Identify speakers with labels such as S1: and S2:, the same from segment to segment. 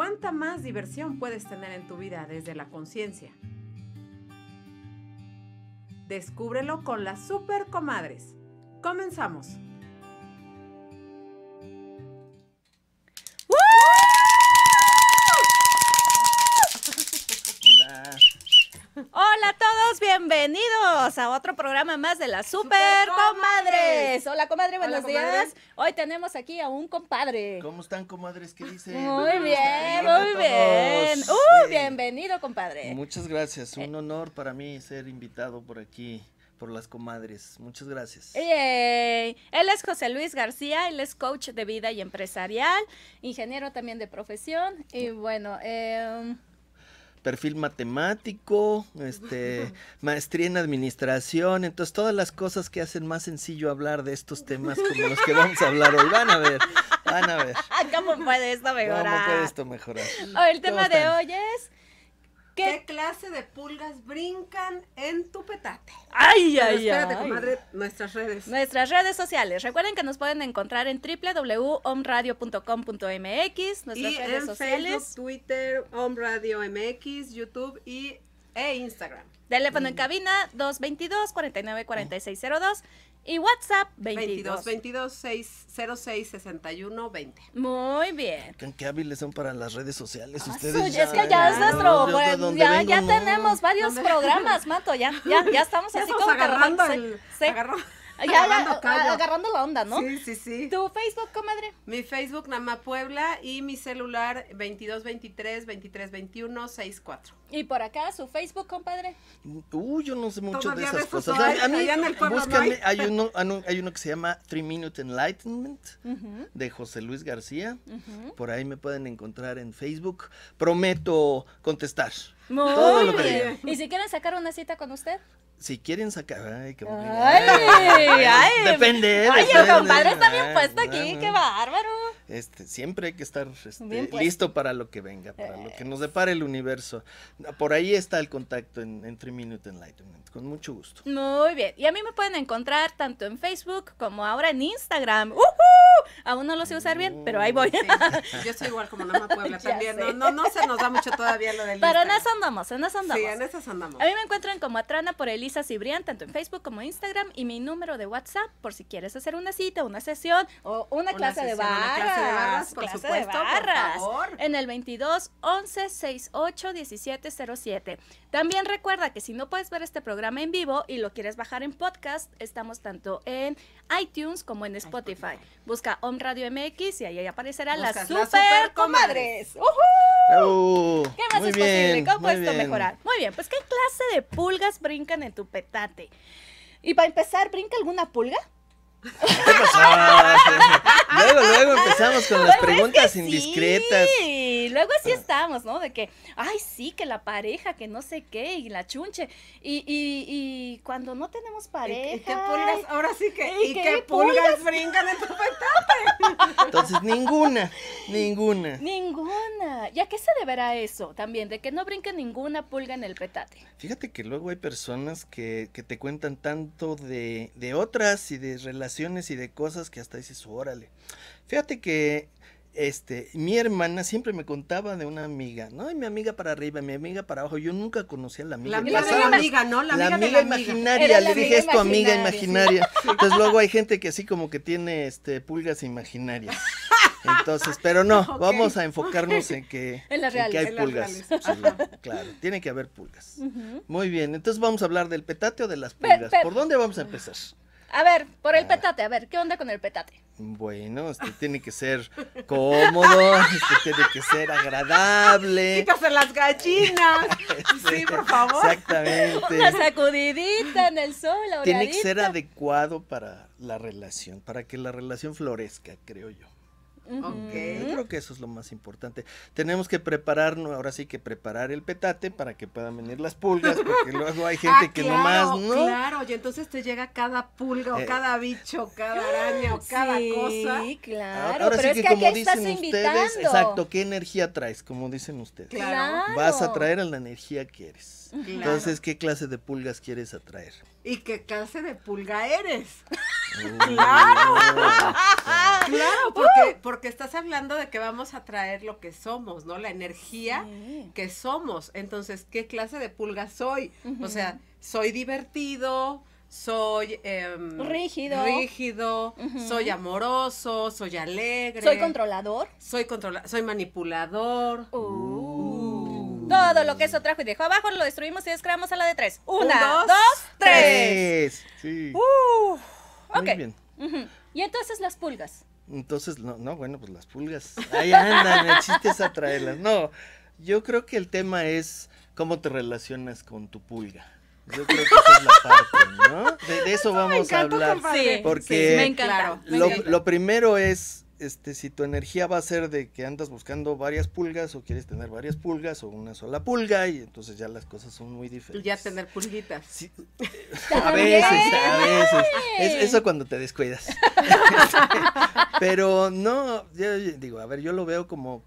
S1: ¿Cuánta más diversión puedes tener en tu vida desde la conciencia? Descúbrelo con las super comadres. Comenzamos.
S2: bienvenidos a otro programa más de las Super, Comadres. Hola, comadre, buenos días. Hoy tenemos aquí a un compadre. ¿Cómo están, comadres?
S3: ¿Qué dicen? Muy bien, muy bien. Uh,
S2: bienvenido, compadre.
S3: Muchas gracias. Un eh. honor para mí ser invitado por aquí por las comadres. Muchas gracias.
S2: Él es José Luis García, él es coach de vida y empresarial, ingeniero también de profesión y bueno, eh,
S3: perfil matemático, este, maestría en administración, entonces todas las cosas que hacen más sencillo hablar de estos temas como los que vamos a hablar hoy. Van a ver, van a ver.
S2: ¿Cómo puede
S1: esto mejorar? ¿Cómo puede esto mejorar? Oh, el tema de hoy es ¿Qué? clase de pulgas brincan en tu petate? Ay, ay, ay, espérate, nuestras redes. Nuestras redes
S2: sociales. Recuerden que nos pueden encontrar en www.omradio.com.mx, nuestras y redes en sociales. Facebook,
S1: Twitter, Radio MX, YouTube y,
S2: e Instagram. Teléfono en mm. cabina 222 494602 y
S1: WhatsApp 22. 22 06 61 20. Muy bien.
S3: Qué, hábiles son para las redes sociales ah, ustedes. ya, es que ya es nuestro. ya, tenemos
S2: varios programas, Mato. Ya, ya, estamos así como agarrando el,
S1: agarrando, la onda, ¿no? Sí, sí, sí. ¿Tu Facebook, comadre? Mi Facebook, Nama Puebla, y mi celular 2223 2321 64. ¿Y por acá su Facebook, compadre?
S3: Uy, yo no sé mucho de esas cosas. a, mí, búscame, hay. uno, ah, hay uno que se llama Three Minute Enlightenment de José Luis García. Por ahí me pueden encontrar en Facebook. Prometo contestar. Muy Todo bien.
S2: ¿Y si quieren sacar una cita con usted?
S3: si quieren sacar. Ay, qué ay, ay, Depende. el compadre está bien puesto aquí, qué bárbaro. Este, siempre hay que estar este, listo para lo que venga, para lo que nos depare el universo. Por ahí está el contacto en, en, Minute Enlightenment, con mucho gusto.
S2: Muy bien. Y a mí me pueden encontrar tanto en Facebook como ahora en Instagram. ¡Uh Aún no lo sé usar bien, pero ahí
S3: voy.
S1: yo soy igual como Nama Puebla también. No, no, no, se nos da mucho todavía lo del Pero en eso andamos, en eso andamos. Sí, en eso andamos.
S2: A mí me encuentran como Atrana por Elisa Cibrián, tanto en Facebook como Instagram, y mi número de WhatsApp por si quieres hacer una cita, una sesión o una, clase de barra por supuesto, En el 22 11 68 17 07. También recuerda que si no puedes ver este programa en vivo y lo quieres bajar en podcast, estamos tanto en iTunes como en Spotify. Busca Om Radio MX y ahí aparecerá la super comadres. ¿Qué
S3: más es posible? ¿Cómo puedes mejorar?
S2: Muy bien, pues ¿qué clase de pulgas brincan en tu petate? Y para empezar, ¿brinca alguna pulga?
S3: luego, luego empezamos con las preguntas indiscretas
S2: luego así eh. estamos, ¿no? De que, ay, sí, que la pareja, que no sé qué, y la chunche. Y, y, cuando no tenemos pareja. Y, pulgas, ahora sí que, y, pulgas,
S1: brincan en tu petate. Entonces,
S3: ninguna, ninguna.
S2: Ninguna. ¿Y a qué se deberá eso también? De que no brinque ninguna pulga en el petate.
S3: Fíjate que luego hay personas que, te cuentan tanto de, de otras y de relaciones y de cosas que hasta dices, órale. Fíjate que este, mi hermana siempre me contaba de una amiga, ¿no? mi amiga para arriba, mi amiga para abajo. Yo nunca conocía a la amiga. La amiga la amiga, ¿no? La amiga, imaginaria. Le dije, esto, amiga imaginaria. Entonces luego hay gente que así como que tiene este, pulgas imaginarias. Entonces, pero no, vamos a enfocarnos en que, hay pulgas. claro, tiene que haber pulgas. Muy bien, entonces vamos a hablar del petate o de las pulgas. ¿Por dónde vamos a empezar?
S2: A ver, por el ah. petate, a ver, ¿qué onda con el petate?
S3: Bueno, este tiene que ser
S2: cómodo,
S3: este tiene que ser agradable.
S2: Quítase las gallinas.
S3: sí, por favor. Exactamente. Una
S2: sacudidita en el sol. Tiene que ser
S3: adecuado para la relación, para que la relación florezca, creo yo. Yo creo que eso es lo más importante. Tenemos que prepararnos, ahora sí que preparar el petate para que puedan venir las pulgas, porque luego hay gente ah, que nomás no.
S1: Claro, y entonces te llega cada pulga o eh, cada bicho, cada araña o cada cosa. Sí, claro, pero es que, aquí dicen estás ustedes, exacto,
S3: ¿qué energía traes? Como dicen ustedes. Claro. Vas a traer a la energía que eres. Entonces, ¿qué clase de pulgas quieres atraer?
S1: ¿Y qué clase de pulga eres?
S3: Uh. claro.
S1: claro, porque porque estás hablando de que vamos a traer lo que somos, ¿no? La energía que somos. Entonces, ¿qué clase de pulga soy? O sea, soy divertido, soy em, rígido, rígido soy amoroso, soy alegre. Soy controlador. Soy soy manipulador. Uh.
S2: Uh. Todo lo que eso trajo y dejó abajo lo destruimos y descreamos a la de tres. Una, dos,
S3: tres. Sí. Muy bien.
S2: Y entonces las pulgas.
S3: Entonces, no, no, bueno, pues las pulgas, ahí andan, me chiste a traerlas. No, yo creo que el tema es cómo te relacionas con tu pulga. Yo creo que esa es la parte, ¿no? De, eso, vamos a hablar. Sí, porque sí, me, lo, lo primero es este, si tu energía va a ser de que andas buscando varias pulgas o quieres tener varias pulgas o una sola pulga y entonces ya las cosas son muy pues diferentes.
S1: Ya tener pulguitas.
S3: a veces, a veces. eso cuando te descuidas. Pero no, yo, digo, a ver, yo lo veo como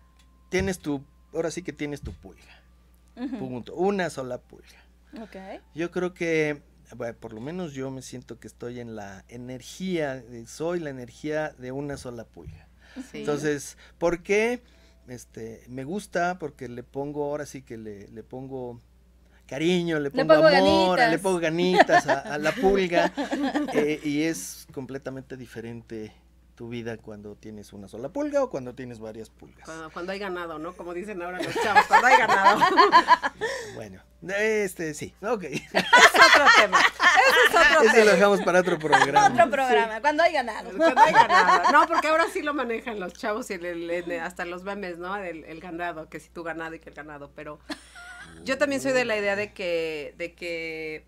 S3: tienes tu, ahora sí que tienes tu pulga. Punto, una sola pulga. Ok. Yo creo que bueno, por lo menos yo me siento que estoy en la energía, eh, soy la energía de una sola pulga. Entonces, ¿por qué? Este, me gusta porque le pongo, ahora sí que le, le pongo cariño, le pongo, amor, le pongo ganitas a, la pulga eh, y es completamente diferente tu vida cuando tienes una sola pulga o cuando tienes varias pulgas.
S1: Cuando, hay ganado, ¿no? Como dicen ahora los chavos, cuando hay ganado.
S3: bueno, este sí, ok. otro
S1: tema. lo dejamos
S3: para otro programa. otro programa,
S1: cuando hay ganado. Cuando hay ganado. No, porque ahora sí lo manejan los chavos y el, hasta los memes, ¿no? El, ganado, que si tú ganado y que el ganado. Pero
S3: yo también soy de
S1: la idea de que, de que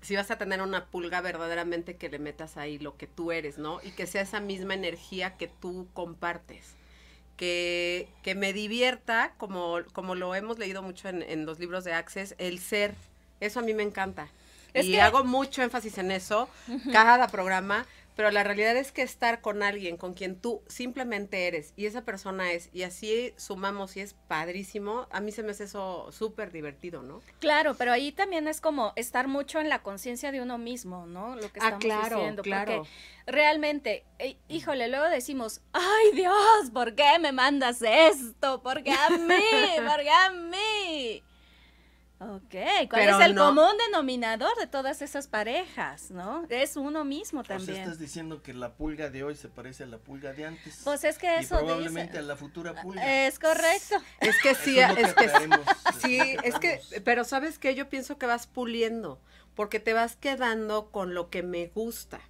S1: si vas a tener una pulga verdaderamente que le metas ahí lo que tú eres, ¿no? Y que sea esa misma energía que tú compartes. Que, me divierta, como, como lo hemos leído mucho en, en los libros de Access, el ser eso a mí me encanta. Es y hago mucho énfasis en eso, cada programa, pero la realidad es que estar con alguien con quien tú simplemente eres y esa persona es, y así sumamos y es padrísimo, a mí se me hace eso súper divertido, ¿no?
S2: Claro, pero ahí también es como estar mucho en la conciencia de uno mismo, ¿no? Lo que ah, estamos ah, claro, porque realmente, eh, híjole, luego decimos, ay Dios, ¿por qué me mandas esto? ¿Por qué a mí? ¿Por qué a mí? Ok, ¿cuál es el común denominador de todas esas parejas, no? Es uno mismo también. Pues estás
S3: diciendo que la pulga de hoy se parece a la pulga de antes. Pues es que eso y probablemente a la futura ah, pulga.
S1: Es correcto. Es que sí, es, que, sí, es que, este, pero sabes qué? yo pienso que vas puliendo, porque te vas quedando con lo que me gusta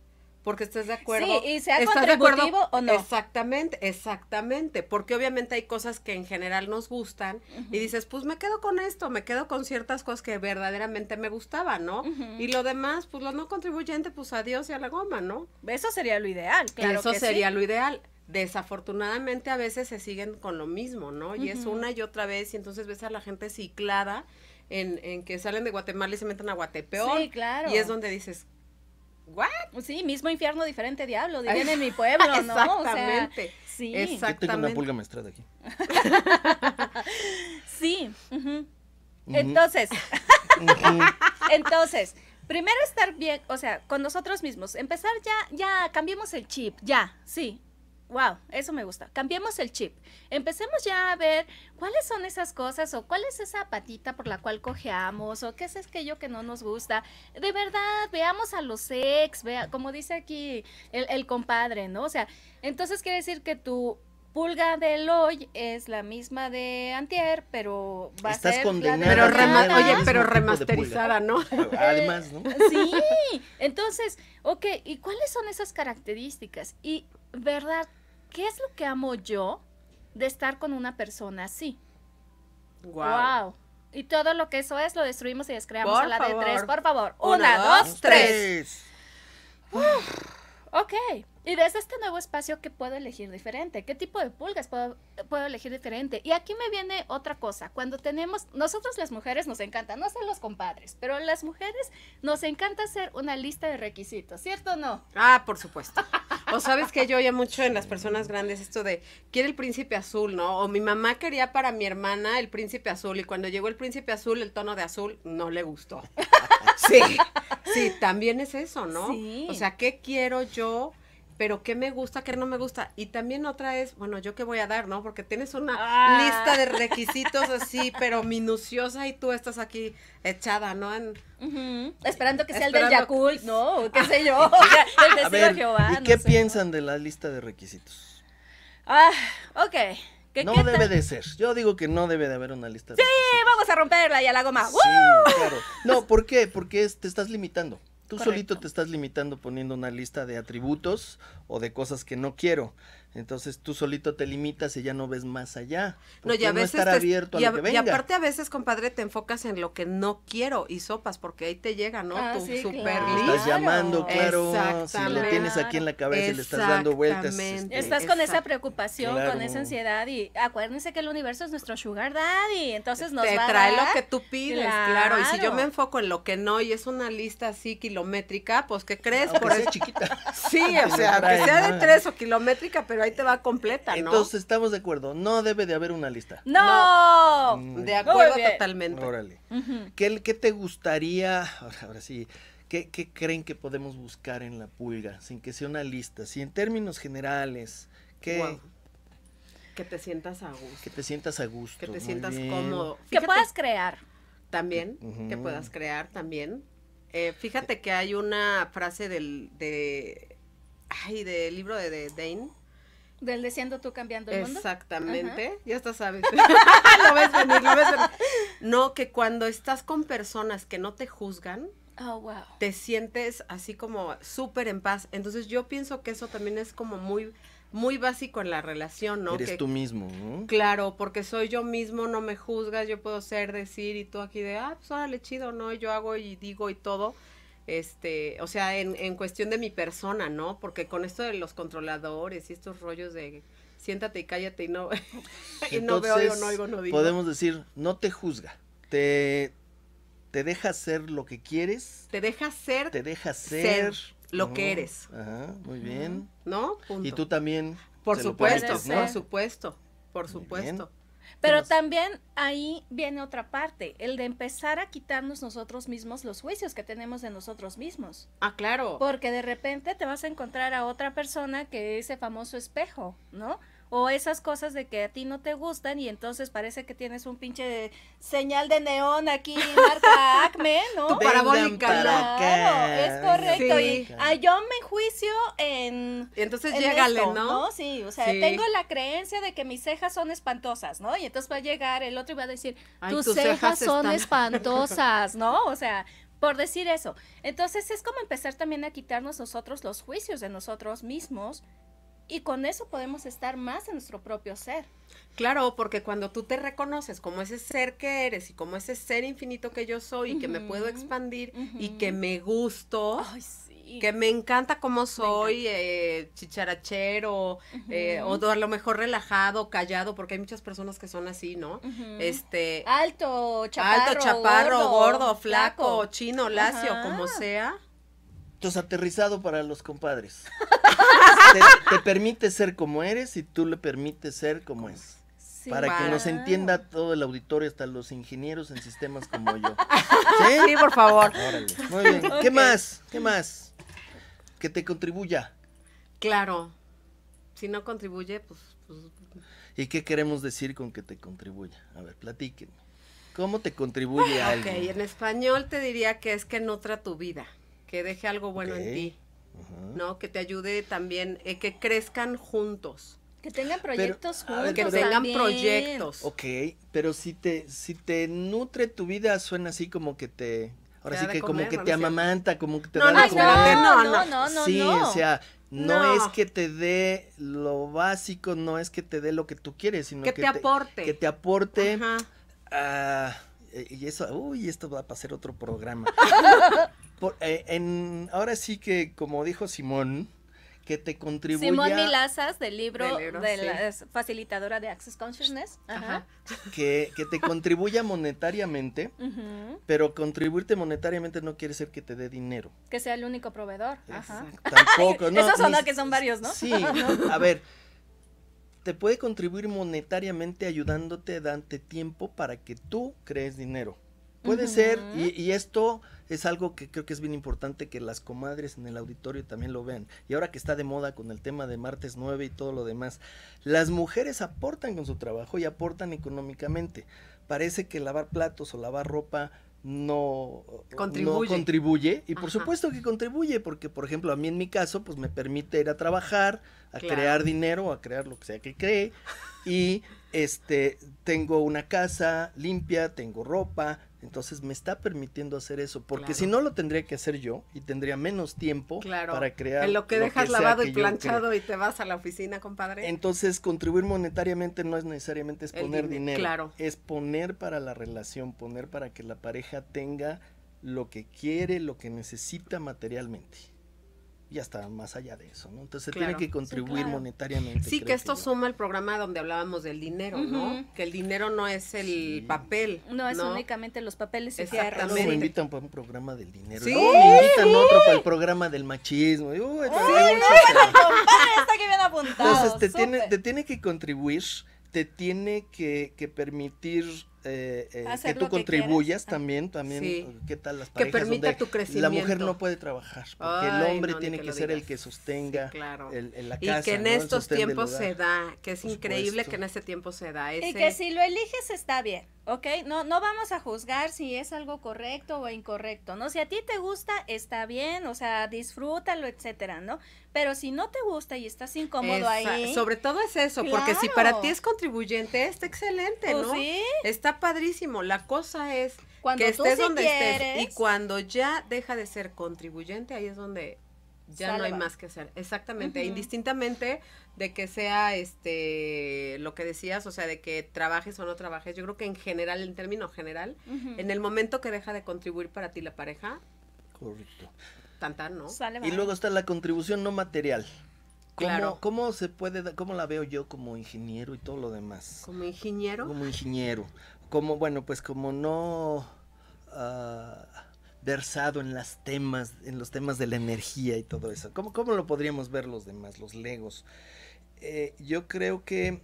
S1: porque estés de acuerdo. Sí, y sea contributivo acuerdo, o no. Exactamente, exactamente, porque obviamente hay cosas que en general nos gustan y dices, pues me quedo con esto, me quedo con ciertas cosas que verdaderamente me gustaban, ¿no? Y lo demás, pues lo no contribuyente, pues adiós y a la goma, ¿no? Eso sería lo ideal, claro. Eso sería lo ideal. Desafortunadamente a veces se siguen con lo mismo, ¿no? Y es una y otra vez y entonces ves a la gente ciclada en, en que salen de Guatemala y se meten a Guatepeón. Sí, claro. Y es donde dices, ¿What?
S2: Pues sí, mismo infierno, diferente diablo, viene en mi pueblo, ¿no? Exactamente. sí. Exactamente.
S3: tengo una pulga maestrada aquí.
S2: sí. Entonces, entonces, primero estar bien, o sea, con nosotros mismos, empezar ya, ya, cambiemos el chip, ya, sí, Wow, eso me gusta. Cambiemos el chip. Empecemos ya a ver cuáles son esas cosas o cuál es esa patita por la cual cojeamos o qué es aquello que no nos gusta. De verdad, veamos a los ex, vea, como dice aquí el, compadre, ¿no? O sea, entonces quiere decir que tu pulga del hoy es la misma de antier, pero va a ser condenada.
S3: Pero oye, pero remasterizada, ¿no? Además, ¿no?
S2: Sí. Entonces, ok, ¿y cuáles son esas características? Y verdad, ¿qué es lo que amo yo de estar con una persona así?
S3: Wow.
S2: Y todo lo que eso es lo destruimos y descreamos a la de tres, por favor. Una, dos,
S3: tres.
S2: ok. Y desde este nuevo espacio, ¿qué puedo elegir diferente? ¿Qué tipo de pulgas puedo, puedo, elegir diferente? Y aquí me viene otra cosa. Cuando tenemos, nosotros las mujeres nos encanta, no son los compadres, pero las mujeres nos encanta hacer una lista de requisitos, ¿cierto
S1: o no? Ah, por supuesto. O sabes que yo oía mucho en las personas grandes esto de, quiere el príncipe azul, ¿no? O mi mamá quería para mi hermana el príncipe azul y cuando llegó el príncipe azul, el tono de azul no le gustó. Sí, sí, también es eso, ¿no? O sea, ¿qué quiero yo? pero qué me gusta, qué no me gusta. Y también otra es, bueno, yo qué voy a dar, ¿no? Porque tienes una ah. lista de requisitos así, pero minuciosa y tú estás aquí echada, ¿no? En, Esperando que sea el del Yakult, ah. ¿no? ¿Qué sé yo?
S3: el de ¿Y qué piensan de la lista de requisitos?
S1: Ah,
S2: ok. no debe de
S3: ser. Yo digo que no debe de haber una lista. De sí,
S2: vamos a romperla y a la goma. Sí, claro.
S3: No, ¿por qué? Porque te estás limitando. Tú solito te estás limitando poniendo una lista de atributos o de cosas que no quiero. Entonces tú solito te limitas y ya no ves más allá. No, estar abierto a y, y aparte
S1: a veces, compadre, te enfocas en lo que no quiero y sopas, porque ahí te llega, ¿no? Ah, tu super Estás llamando, claro.
S3: Si lo tienes aquí en la cabeza y le estás dando vueltas. Este, estás con esa
S1: preocupación, con esa
S2: ansiedad y acuérdense que el universo es nuestro sugar daddy, entonces nos te trae lo que tú pides, claro.
S1: Y si yo me enfoco en lo que no y es una lista así kilométrica, pues ¿qué ah, crees? por ahí chiquita. Sí, o sea, que sea de tres o kilométrica, pero ahí te va completa, ¿no? Entonces
S3: estamos de acuerdo, no debe de haber una lista.
S1: No, mm. de acuerdo
S3: totalmente. Órale. ¿Qué, te gustaría, ahora, sí, ¿qué, creen que podemos buscar en la pulga sin que sea una lista? Si en términos generales, ¿qué...
S1: Que te sientas a gusto.
S3: Que te sientas a gusto. Que te sientas cómodo.
S1: que puedas crear. También, que eh, puedas crear también. fíjate que hay una frase del, de, ay, del libro de Dane, del deseando tú cambiando el Exactamente. Exactamente, ya está sabes. lo ves venir, lo ves venir. No, que cuando estás con personas que no te juzgan, oh, te sientes así como súper en paz. Entonces yo pienso que eso también es como muy muy básico en la relación, ¿no? Eres tú
S3: mismo, ¿no?
S1: Claro, porque soy yo mismo, no me juzgas, yo puedo ser, decir y tú aquí de, ah, pues órale, chido, ¿no? Yo hago y digo y todo este, o sea, en, cuestión de mi persona, ¿no? Porque con esto de los controladores y estos rollos de siéntate y cállate y no, no veo, no oigo, no digo. Podemos
S3: decir, no te juzga, te, te deja ser lo que quieres.
S1: Te deja ser. Te deja
S3: ser. lo que eres. Ajá, muy bien. ¿No? Y tú también. Por supuesto, por
S1: supuesto, por supuesto.
S2: Pero también ahí viene otra parte, el de empezar a quitarnos nosotros mismos los juicios que tenemos de nosotros mismos.
S1: Ah, claro. Porque
S2: de repente te vas a encontrar a otra persona que ese famoso espejo, ¿no? o esas cosas de que a ti no te gustan y entonces parece que tienes un pinche señal de neón aquí marca Acme, ¿no? Y ah, yo me juicio en.
S1: entonces llégale, ¿no? Sí, o sea, tengo
S2: la creencia de que mis cejas son espantosas, ¿no? Y entonces va a llegar el otro y va a decir, tus, cejas, son espantosas, ¿no? O sea, por decir eso. Entonces es como empezar también a quitarnos nosotros los juicios de nosotros mismos y con eso podemos estar más en nuestro propio
S1: ser. Claro, porque cuando tú te reconoces como ese ser que eres y como ese ser infinito que yo soy y que me puedo expandir y que me gusto, Ay, que me encanta como soy, eh, chicharachero, eh, o a lo mejor relajado, callado, porque hay muchas personas que son así, ¿no? Este alto, chaparro, alto, chaparro, gordo, flaco, chino, lacio, como sea.
S3: Entonces aterrizado para los compadres. te, permite ser como eres y tú le permites ser como es. para que nos entienda todo el auditorio, hasta los ingenieros en sistemas como yo. ¿Sí? por favor. Muy bien. ¿Qué más? ¿Qué más? Que te contribuya.
S1: Claro. Si no contribuye, pues, pues,
S3: ¿Y qué queremos decir con que te contribuya? A ver, platíquenme. ¿Cómo te contribuye algo? Ok, en
S1: español te diría que es que nutra tu vida, que deje algo bueno en ti, ¿no? Que te ayude también, eh, que crezcan juntos. Que tengan proyectos ah, juntos. que tengan proyectos.
S3: Ok, pero si te, si te nutre tu vida, suena así como que te. Ahora sí que como que te amamanta, como que te no, da no, de No, no, no, no. Sí, o sea, no, es que te dé lo básico, no es que te dé lo que tú quieres, sino que, que te aporte. que te aporte. Eh, y eso, uy, esto va a pasar otro programa. Eh, ahora sí que, como dijo Simón, que te contribuya. Simón
S2: Milazas, del libro, de la, facilitadora de Access Consciousness. Ajá.
S3: Que, te contribuya monetariamente, pero contribuirte monetariamente no quiere ser que te dé dinero.
S2: Que sea el único proveedor. Ajá.
S3: Tampoco, no. Eso sonó que son varios, ¿no? Sí, a ver te puede contribuir monetariamente ayudándote dante tiempo para que tú crees dinero. Puede ser, y, y, esto es algo que creo que es bien importante que las comadres en el auditorio también lo vean. Y ahora que está de moda con el tema de martes 9 y todo lo demás, las mujeres aportan con su trabajo y aportan económicamente. Parece que lavar platos o lavar ropa no contribuye, contribuye. y por supuesto que contribuye porque por ejemplo a mí en mi caso pues me permite ir a trabajar a crear dinero a crear lo que sea que cree y este tengo una casa limpia tengo ropa entonces me está permitiendo hacer eso, porque si no lo tendría que hacer yo y tendría menos tiempo para crear. En lo que dejas lavado y planchado
S1: y te vas a la oficina, compadre.
S3: Entonces, contribuir monetariamente no es necesariamente es poner dinero, claro. es poner para la relación, poner para que la pareja tenga lo que quiere, lo que necesita materialmente ya está más allá de eso, ¿no? Entonces se tiene que contribuir monetariamente. Sí, que esto
S1: suma el programa donde hablábamos del dinero, ¿no? Que el dinero no es el papel. No, es únicamente los papeles y tierras. me invitan
S3: para un programa del dinero. ¿Sí? me invitan otro para el programa del machismo. Uy, está
S2: que bien apuntado. Entonces te tiene,
S3: te tiene que contribuir, te tiene que, que permitir eh, eh, que tú contribuyas ah, también, también, eh, qué tal las parejas que permita tu crecimiento. la mujer no puede trabajar, porque el hombre tiene que, ser el que sostenga claro. la casa. Y que en estos tiempos se
S1: da, que es increíble que en este tiempo se da. Y que si
S2: lo eliges está bien, ¿ok? No, no vamos a juzgar si es algo correcto o incorrecto, ¿no? Si a ti te gusta, está bien, o sea, disfrútalo, etcétera, ¿no? Pero si no te gusta y estás incómodo ahí. Sobre todo
S1: es eso, porque si para ti es contribuyente, está excelente, pues ¿no? Sí. Está padrísimo. La cosa es que estés donde estés. Y cuando ya deja de ser contribuyente, ahí es donde ya no hay más que hacer. Exactamente, indistintamente de que sea este lo que decías, o sea, de que trabajes o no trabajes, yo creo que en general, en términos general, en el momento que deja de contribuir para ti la pareja. Correcto tanta, ¿no? y luego
S3: está la contribución no material. ¿Cómo, claro. ¿Cómo se puede, cómo la veo yo como ingeniero y todo lo demás? ¿Como ingeniero? Como ingeniero. Como, bueno, pues como no ah, versado en las temas, en los temas de la energía y todo eso. ¿Cómo, cómo lo podríamos ver los demás, los legos? Eh, yo creo que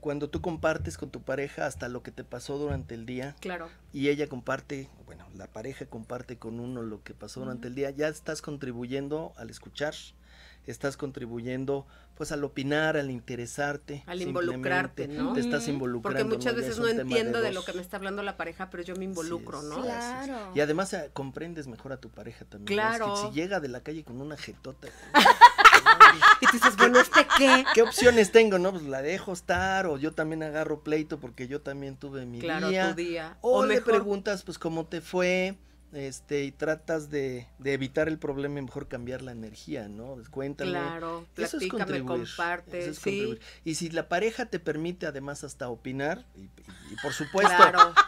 S3: cuando tú compartes con tu pareja hasta lo que te pasó durante el día. Claro. Y ella comparte, bueno, la pareja comparte con uno lo que pasó durante el día, ya estás contribuyendo al escuchar, estás contribuyendo pues al opinar, al interesarte, al involucrarte, ¿no? Te estás involucrando. Porque muchas veces no entiendo de, lo que me
S1: está hablando la pareja, pero yo me involucro, ¿no? Claro. Y
S3: además eh, comprendes mejor a tu pareja también. Claro. si llega de la calle con una jetota. y dices, bueno, ¿este qué? ¿Qué opciones tengo? No, pues la dejo estar, o yo también agarro pleito porque yo también tuve mi día. O, le preguntas, pues, ¿cómo te fue? este, y tratas de, de, evitar el problema y mejor cambiar la energía, ¿no? Claro, eso es contribuir, comparte. Y si la pareja te permite además hasta opinar, y, por supuesto,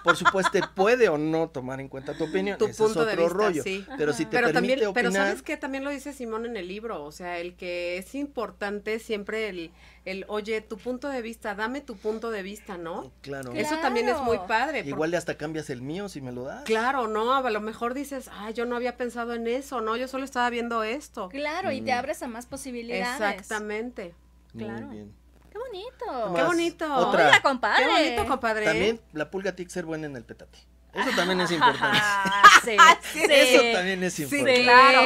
S3: por supuesto puede o no tomar en cuenta tu opinión, es otro rollo. Sí. Pero si te permite también, opinar, Pero sabes que
S1: también lo dice Simón en el libro, o sea, el que es importante siempre el el, oye, tu punto de vista, dame tu punto de vista, ¿no? Mm,
S3: claro. Eso también es muy padre. Igual le hasta cambias el mío si me lo das.
S1: Claro, no, a lo mejor dices, ay, yo no había pensado en eso, no, yo solo estaba viendo esto. Claro, y te mm. abres a más posibilidades. Exactamente.
S3: claro. Qué
S2: bonito.
S3: Qué bonito. Otra.
S2: compadre.
S1: También
S3: la pulga tiene ser buena en el petate. Eso también es importante.
S2: sí, eso también es importante.
S3: Sí, claro.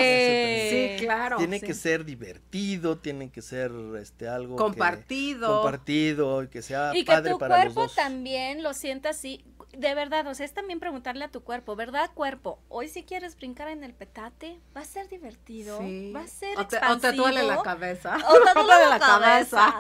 S3: Sí, claro. Tiene que ser divertido, tiene que ser este algo compartido. Que, compartido, que sea y que tu cuerpo
S2: también lo sienta así. De verdad, o sea, es también preguntarle a tu cuerpo, ¿verdad, cuerpo? Hoy si quieres brincar en el petate, va a ser divertido, va a ser o expansivo. o te duele la
S1: cabeza. O te duele la cabeza.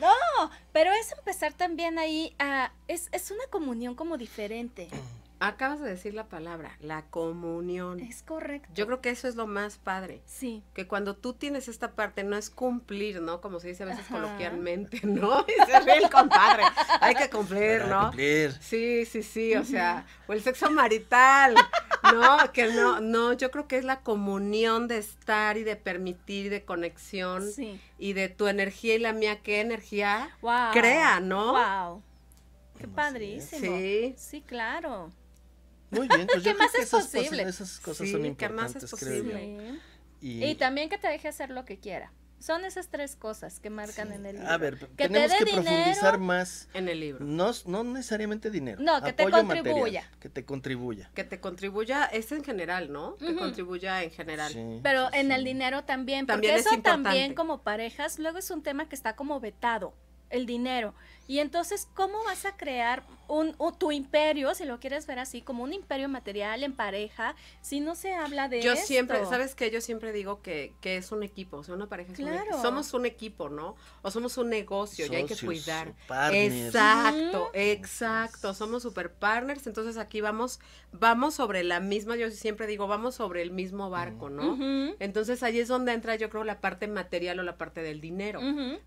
S2: No, pero es empezar también ahí a es, es una comunión como diferente.
S1: Acabas de decir la palabra, la comunión. Es correcto. Yo creo que eso es lo más padre. Sí. Que cuando tú tienes esta parte, no es cumplir, ¿no? Como se dice a veces coloquialmente, ¿no? Es el compadre. Hay que cumplir, ¿no? Cumplir. Sí, sí, sí. O sea, o el sexo marital. No, que no, no, yo creo que es la comunión de estar y de permitir, de conexión. Sí. Y de tu energía y la mía, qué energía crea, ¿no? Wow. Qué padrísimo. Sí. Sí, claro.
S2: Muy bien, pues ¿Qué más es posible? esas cosas son importantes, ¿qué más es posible? Y, también que te deje hacer lo que quiera. Son esas tres cosas que marcan en el libro. A ver, que tenemos que profundizar
S3: más en el libro. No, no necesariamente dinero. No, que te contribuya. que te contribuya.
S1: Que te contribuya, es en general, ¿no? Que contribuya en general. Pero en el dinero también, porque también eso también
S2: como parejas luego es un tema que está como vetado, el dinero. Y entonces, ¿cómo vas a crear un, tu imperio, si lo quieres ver así, como un imperio material en pareja, si no se habla de Yo siempre, ¿sabes
S1: qué? Yo siempre digo que, que, es un equipo, o sea, una pareja es un equipo. Somos un equipo, ¿no? O somos un negocio y hay que cuidar. Exacto, exacto. Somos super partners, entonces aquí vamos, vamos sobre la misma, yo siempre digo, vamos sobre el mismo barco, ¿no? Entonces ahí es donde entra, yo creo, la parte material o la parte del dinero,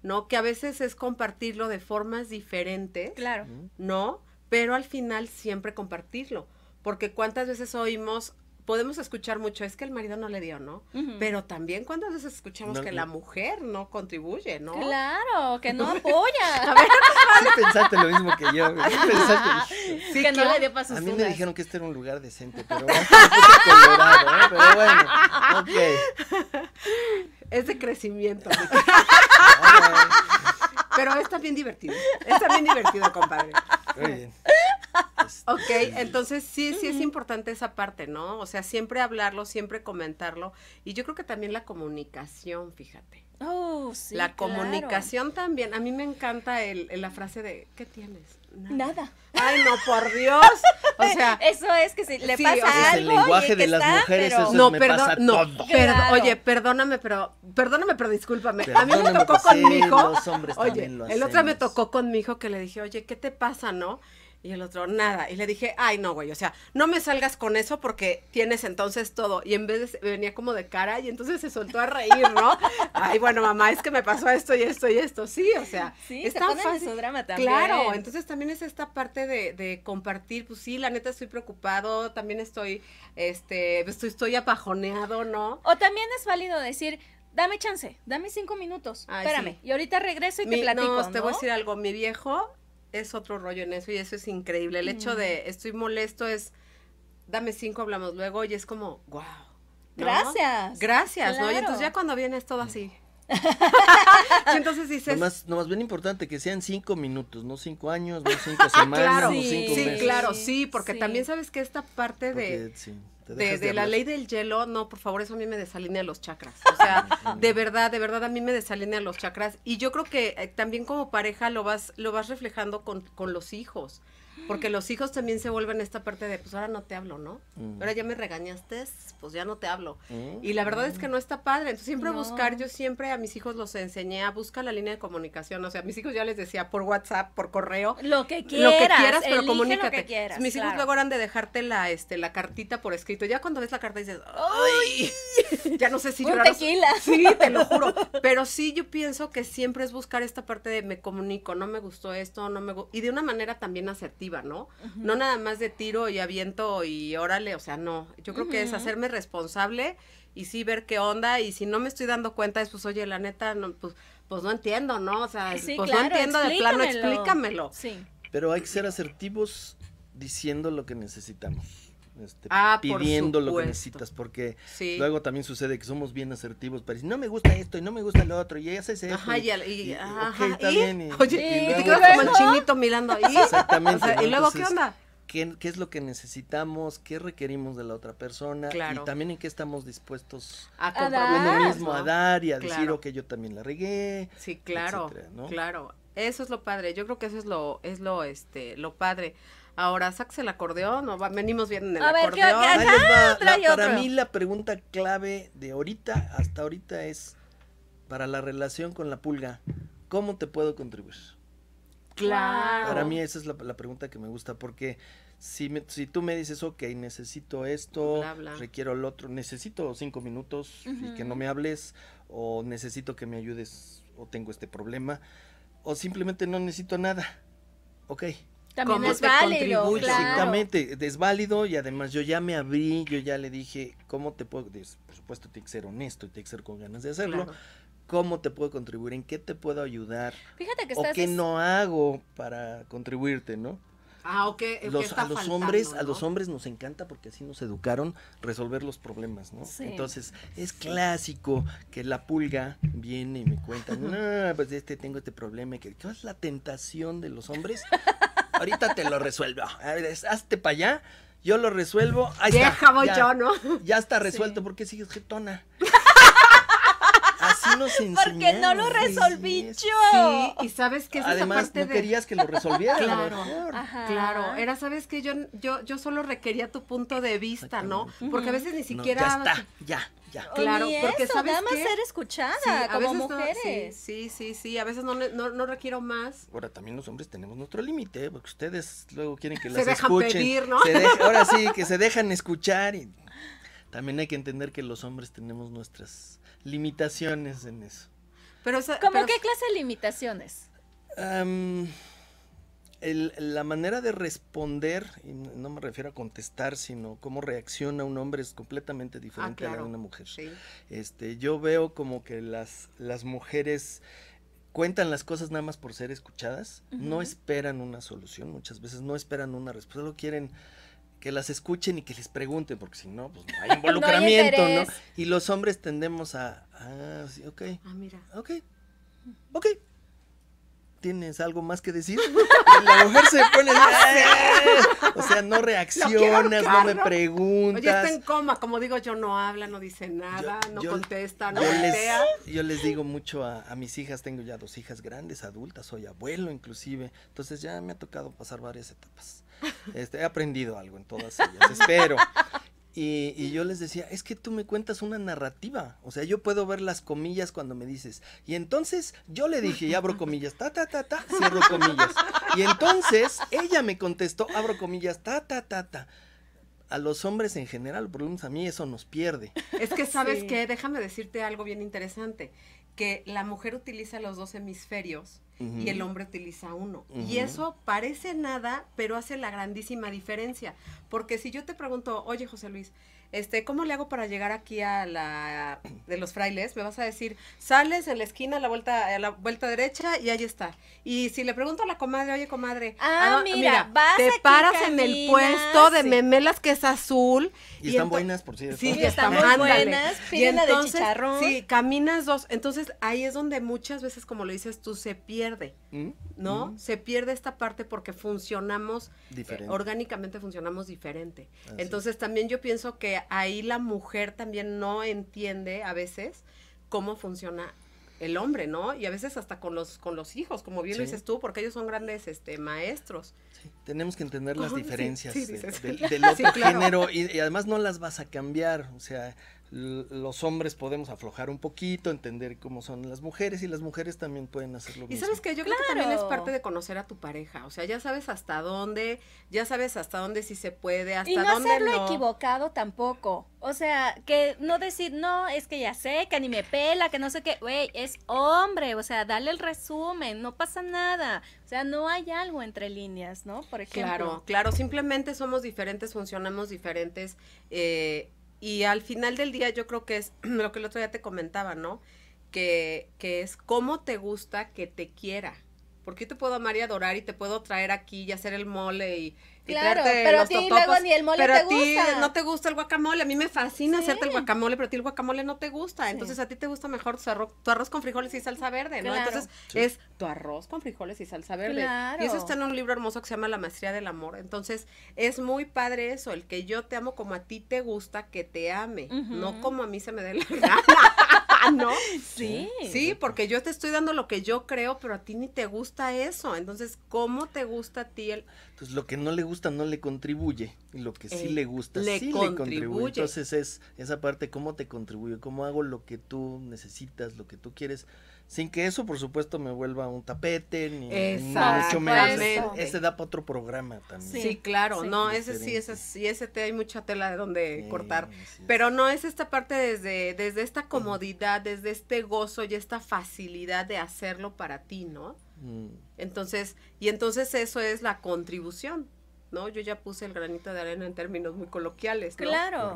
S1: ¿no? Que a veces es compartirlo de formas diferentes. Claro. ¿No? Pero al final siempre compartirlo. Porque cuántas veces oímos, podemos escuchar mucho, es que el marido no le dio, ¿no? Pero también cuántas veces escuchamos que la mujer no contribuye, ¿no? Claro, que no apoya. A ver, sí
S3: pensaste lo mismo que yo.
S1: Sí Sí, que no le dio para A mí
S3: me dijeron que este era un lugar decente, pero, ¿eh? pero bueno,
S1: ok. Es de crecimiento. Ah, ¿no? Pero es bien divertido. es bien divertido, compadre. Muy bien. Ok, entonces sí, sí es importante esa parte, ¿no? O sea, siempre hablarlo, siempre comentarlo. Y yo creo que también la comunicación, fíjate. Oh, sí. La comunicación también. A mí me encanta el, la frase de ¿qué tienes? Nada. Ay, no, por Dios. O sea, eso es que si le pasa el lenguaje de las mujeres, no, me perdón, pasa no, todo. Oye, perdóname, pero perdóname, pero discúlpame. a mí me tocó con mi hijo. oye, el otro me tocó con mi hijo que le dije, "Oye, ¿qué te pasa, no?" Y el otro, nada. Y le dije, ay, no, güey, o sea, no me salgas con eso porque tienes entonces todo. Y en vez de, venía como de cara y entonces se soltó a reír, ¿no? ay, bueno, mamá, es que me pasó esto y esto y esto. Sí, o sea, sí, drama también. Claro, entonces también es esta parte de, de, compartir, pues sí, la neta estoy preocupado, también estoy, este, estoy, pues, estoy apajoneado, ¿no? O también es válido decir, dame
S2: chance, dame cinco minutos, espérame, y ahorita regreso y te platico. te voy a decir
S1: algo, mi viejo es otro rollo en eso y eso es increíble. El hecho de estoy molesto es, dame cinco, hablamos luego y es como, wow. Gracias. Gracias, ¿no? entonces ya cuando vienes todo mm. así.
S3: entonces dices. Nomás, más bien importante que sean cinco minutos, no cinco años, no cinco ah, semanas, claro. sí, cinco claro, sí, porque también
S1: sabes que esta parte de de, la ley del hielo, no, por favor, eso a mí me desalinea los chakras. O sea, de verdad, de verdad, a mí me desalinea los chakras. Y yo creo que eh, también como pareja lo vas, lo vas reflejando con, con los hijos. Porque los hijos también se vuelven esta parte de, pues ahora no te hablo, ¿no? Mm. Ahora ya me regañaste, pues ya no te hablo. Mm. Y la verdad es que no está padre. Entonces siempre buscar, yo siempre a mis hijos los enseñé a buscar la línea de comunicación. O sea, a mis hijos ya les decía por WhatsApp, por correo. Lo que quieras. Lo que quieras, pero comunícate. Lo que quieras, mis hijos luego eran de dejarte la, este, la cartita por escrito. Ya cuando ves la carta dices, ¡ay! ya no sé si llorar. Sí, te lo juro. Pero sí, yo pienso que siempre es buscar esta parte de me comunico, no me gustó esto, no me Y de una manera también asertiva. ¿no? nada más de tiro y aviento y órale, o sea, no. Yo creo que es hacerme responsable y sí ver qué onda y si no me estoy dando cuenta es pues, oye, la neta, pues, pues, no entiendo, ¿no? O sea, pues no entiendo de plano, explícamelo.
S3: Pero hay que ser asertivos diciendo lo que necesitamos este, ah, pidiendo lo que necesitas, porque luego también sucede que somos bien asertivos, pero si no me gusta esto y no me gusta lo otro, y ella se esto. Ajá, y, y te quedas como
S1: el mirando ahí. Exactamente. Y luego, ¿qué onda?
S3: Qué, es lo que necesitamos, qué requerimos de la otra persona y también en qué estamos dispuestos a, dar, mismo a dar y a decir, ok, yo también la regué. Sí, claro, claro.
S1: Eso es lo padre. Yo creo que eso es lo, es lo, este, lo padre. Ahora, ¿sax el acordeón o venimos bien en el a ver, para mí
S3: la pregunta clave de ahorita, hasta ahorita, es para la relación con la pulga, ¿cómo te puedo contribuir? Claro. Para mí esa es la, pregunta que me gusta, porque si, si tú me dices, ok, necesito esto, requiero el otro, necesito cinco minutos y que no me hables, o necesito que me ayudes, o tengo este problema, o simplemente no necesito nada, ok,
S2: también es válido. Claro. Exactamente,
S3: es válido y además yo ya me abrí, yo ya le dije, ¿cómo te puedo? Por supuesto, tiene que ser honesto y tiene que ser con ganas de hacerlo. ¿Cómo te puedo contribuir? ¿En qué te puedo ayudar?
S1: Fíjate que estás... ¿O qué no
S3: hago para contribuirte, no?
S1: Ah, ok. Los, está a los hombres, a los
S3: hombres nos encanta porque así nos educaron resolver los problemas, ¿no? Entonces, es clásico que la pulga viene y me cuenta, no, pues este tengo este problema, ¿qué es la tentación de los hombres ahorita te lo resuelvo. hazte para allá, yo lo resuelvo. Deja, ya, yo, ¿no? Ya está resuelto, porque sigues getona? Porque no lo resolví yo.
S1: y sabes que es Además, esa no querías que lo resolviera. claro, claro. Era, sabes que yo, yo, yo solo requería tu punto de vista, ¿no? Porque a veces ni siquiera. ya está,
S3: ya. Ya. Claro,
S1: porque eso, nada más ser escuchada como mujeres. sí, sí, sí, a veces no, no, requiero más.
S3: Ahora también los hombres tenemos nuestro límite, porque ustedes luego quieren que se escuchen. Se dejan ¿no? ahora sí, que se dejan escuchar y también hay que entender que los hombres tenemos nuestras limitaciones en eso.
S2: Pero, ¿Cómo qué clase de limitaciones?
S3: la manera de responder, y no me refiero a contestar, sino cómo reacciona un hombre es completamente ah, diferente a una mujer. Este, yo veo como que las, las mujeres cuentan las cosas nada más por ser escuchadas, no esperan una solución, muchas veces no esperan una respuesta, solo quieren que las escuchen y que les pregunten, porque si no, pues no hay involucramiento, no, Y los hombres tendemos a, ah, sí, ok. Ah, mira. Ok, ok. ¿Tienes algo más que decir? la mujer se pone, ah, o sea, no reaccionas, no me preguntas. Oye, está en
S1: coma, como digo, yo no habla, no dice nada, no contesta, no yo les,
S3: yo les digo mucho a mis hijas, tengo ya dos hijas grandes, adultas, soy abuelo inclusive, entonces ya me ha tocado pasar varias etapas este, he aprendido algo en todas ellas, espero. Y, yo les decía, es que tú me cuentas una narrativa. O sea, yo puedo ver las comillas cuando me dices. Y entonces yo le dije, y abro comillas, ta, ta, ta, ta, cierro comillas. Y entonces ella me contestó, abro comillas, ta, ta, ta, ta. A los hombres en general, por lo menos a mí, eso nos pierde.
S1: Es que, ¿sabes qué? Déjame decirte algo bien interesante que la mujer utiliza los dos hemisferios
S3: y el hombre
S1: utiliza uno. Y eso parece nada, pero hace la grandísima diferencia. Porque si yo te pregunto, oye José Luis, este, ¿cómo le hago para llegar aquí a la de los frailes? Me vas a decir, sales en la esquina a la vuelta, a la vuelta derecha y ahí está. Y si le pregunto a la comadre, oye comadre, ah, te paras en el puesto de memelas que es azul.
S3: Y, están buenas, por cierto. Sí, sí están, buenas, y de chicharrón. Sí,
S1: caminas dos. Entonces ahí es donde muchas veces, como lo dices tú, se pierde, mm, ¿no? Mm. Se pierde esta parte porque funcionamos, eh, orgánicamente funcionamos diferente. entonces también yo pienso que ahí la mujer también no entiende a veces cómo funciona el hombre, ¿no? Y a veces hasta con los con los hijos, como bien lo dices tú, porque ellos son grandes este maestros.
S3: Sí, tenemos que entender las diferencias del otro género y, además no las vas a cambiar, o sea, los hombres podemos aflojar un poquito, entender cómo son las mujeres y las mujeres también pueden hacerlo. Y mismo. sabes que
S1: yo creo que también es parte de conocer a tu pareja, o sea, ya sabes hasta dónde, ya sabes hasta dónde sí se puede, hasta y no hacerlo equivocado
S2: tampoco. O sea, que no decir, no, es que ya sé, que ni me pela, que no sé qué, güey, es hombre, o sea, dale el resumen, no pasa nada. O sea, no hay algo entre líneas, ¿no? Por ejemplo. Claro,
S1: claro, simplemente somos diferentes, funcionamos diferentes. Eh, y al final del día yo creo que es lo que el otro día te comentaba, ¿no? Que, que es cómo te gusta que te quiera. Porque te puedo amar y adorar y te puedo traer aquí y hacer el mole y,
S3: Claro, pero a ti luego ni el mole te gusta. no te
S1: gusta el guacamole. A mí me fascina hacerte el guacamole, pero a ti el guacamole no te gusta. Entonces a ti te gusta mejor tu arroz, con frijoles y salsa verde, ¿no? Entonces es tu arroz con frijoles y salsa verde. Y eso está en un libro hermoso que se llama La maestría del amor. Entonces es muy padre eso, el que yo te amo como a ti te gusta que te ame, no como a mí se me dé la gana. ¿no? Sí. Sí, porque yo te estoy dando lo que yo creo, pero a ti ni te gusta eso. Entonces, ¿cómo te gusta a ti el...?
S3: Pues lo que no le gusta no le contribuye, y lo que sí eh, le gusta sí le contribuye. Entonces es esa parte, ¿cómo te contribuye? ¿Cómo hago lo que tú necesitas, lo que tú quieres? Sin que eso, por supuesto, me vuelva un tapete, ni, mucho menos. Ese da para otro programa también. Sí, claro, no, ese sí, ese
S1: sí, ese te hay mucha tela de donde cortar. Pero no es esta parte desde, desde esta mm. comodidad, desde este gozo y esta facilidad de hacerlo para ti, ¿no? Mm. Entonces, y entonces eso es la contribución. ¿no? Yo ya puse el granito de arena en términos muy coloquiales, Claro.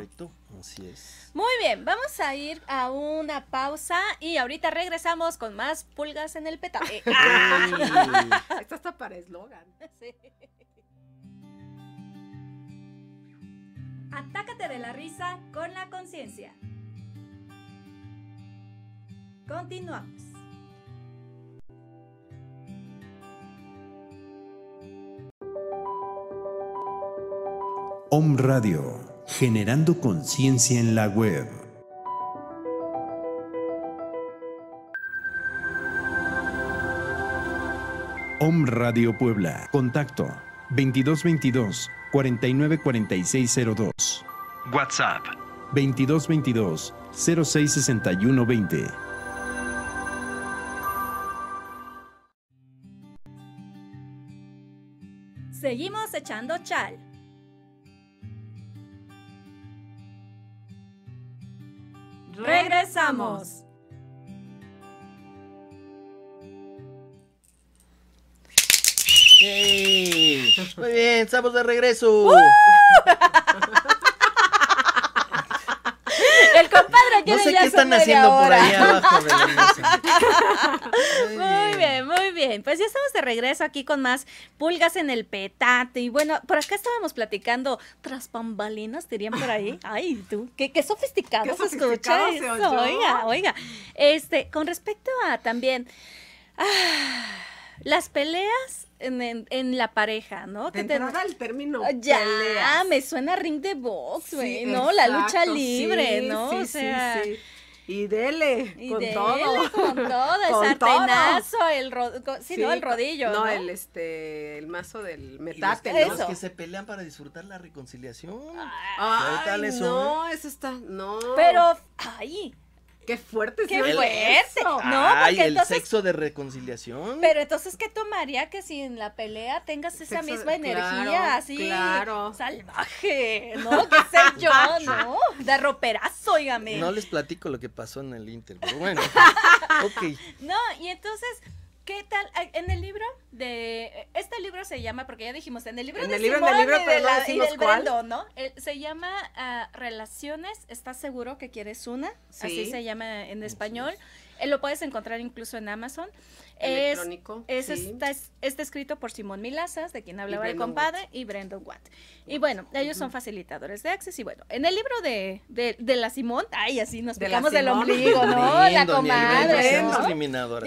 S3: así es.
S2: Muy bien, vamos a ir a una pausa y ahorita regresamos con más pulgas en el petaje. Ah. Esto está para eslogan. Sí. Atácate de la risa con la conciencia. Continuamos.
S1: Om Radio, generando
S3: conciencia en la web. Om Radio Puebla. Contacto 2222 494602. WhatsApp 2222 066120.
S2: Seguimos echando chal. Regresamos.
S3: Muy bien, estamos de regreso. ¡Uh! no sé qué están haciendo por ahí abajo.
S2: Muy, muy bien. muy bien. Pues ya estamos de regreso aquí con más pulgas en el petate. Y bueno, por acá estábamos platicando tras bambalinas, dirían por ahí. Ay, tú, qué, qué sofisticado, qué Oiga, oiga. Este, con respecto a también ah, las peleas en, en, la pareja, ¿no? De que entrada
S1: el término ah, ya,
S2: me suena ring de box, güey, ¿no? la lucha libre, ¿no? Sí, o sea, sí,
S1: Y dele, con dele, todo. Con todo, el sartenazo,
S2: el ro... sí, no, el rodillo. No, no, el
S1: este, el mazo del metate. Y los, que se
S3: pelean para disfrutar la reconciliación. Ay, no,
S1: eso está, no. Pero, ay, Qué fuerte, qué
S3: fuerte.
S2: No, Ay, el sexo
S3: de reconciliación.
S2: Pero entonces, ¿qué tomaría que si en la pelea tengas esa misma energía así? Salvaje, ¿no? ¿Qué sé yo, no? De roperazo, dígame. No les
S3: platico lo que pasó en el Inter, pero bueno. ok.
S2: No, y entonces ¿Qué tal? En el libro de. Este libro se llama, porque ya dijimos, en el libro de Simón en el libro, de la, no eh, se llama ah, Relaciones, ¿estás seguro que quieres una? Así se llama en español. sí. Eh, lo puedes encontrar incluso en Amazon. Es, Es, está, escrito por Simón Milazas, de quien hablaba el compadre, y Brendan Watt. Y bueno, ellos son facilitadores de Access. Y bueno, en el libro de, de, la Simón, ay, así nos pegamos del ombligo, ¿no? la comadre.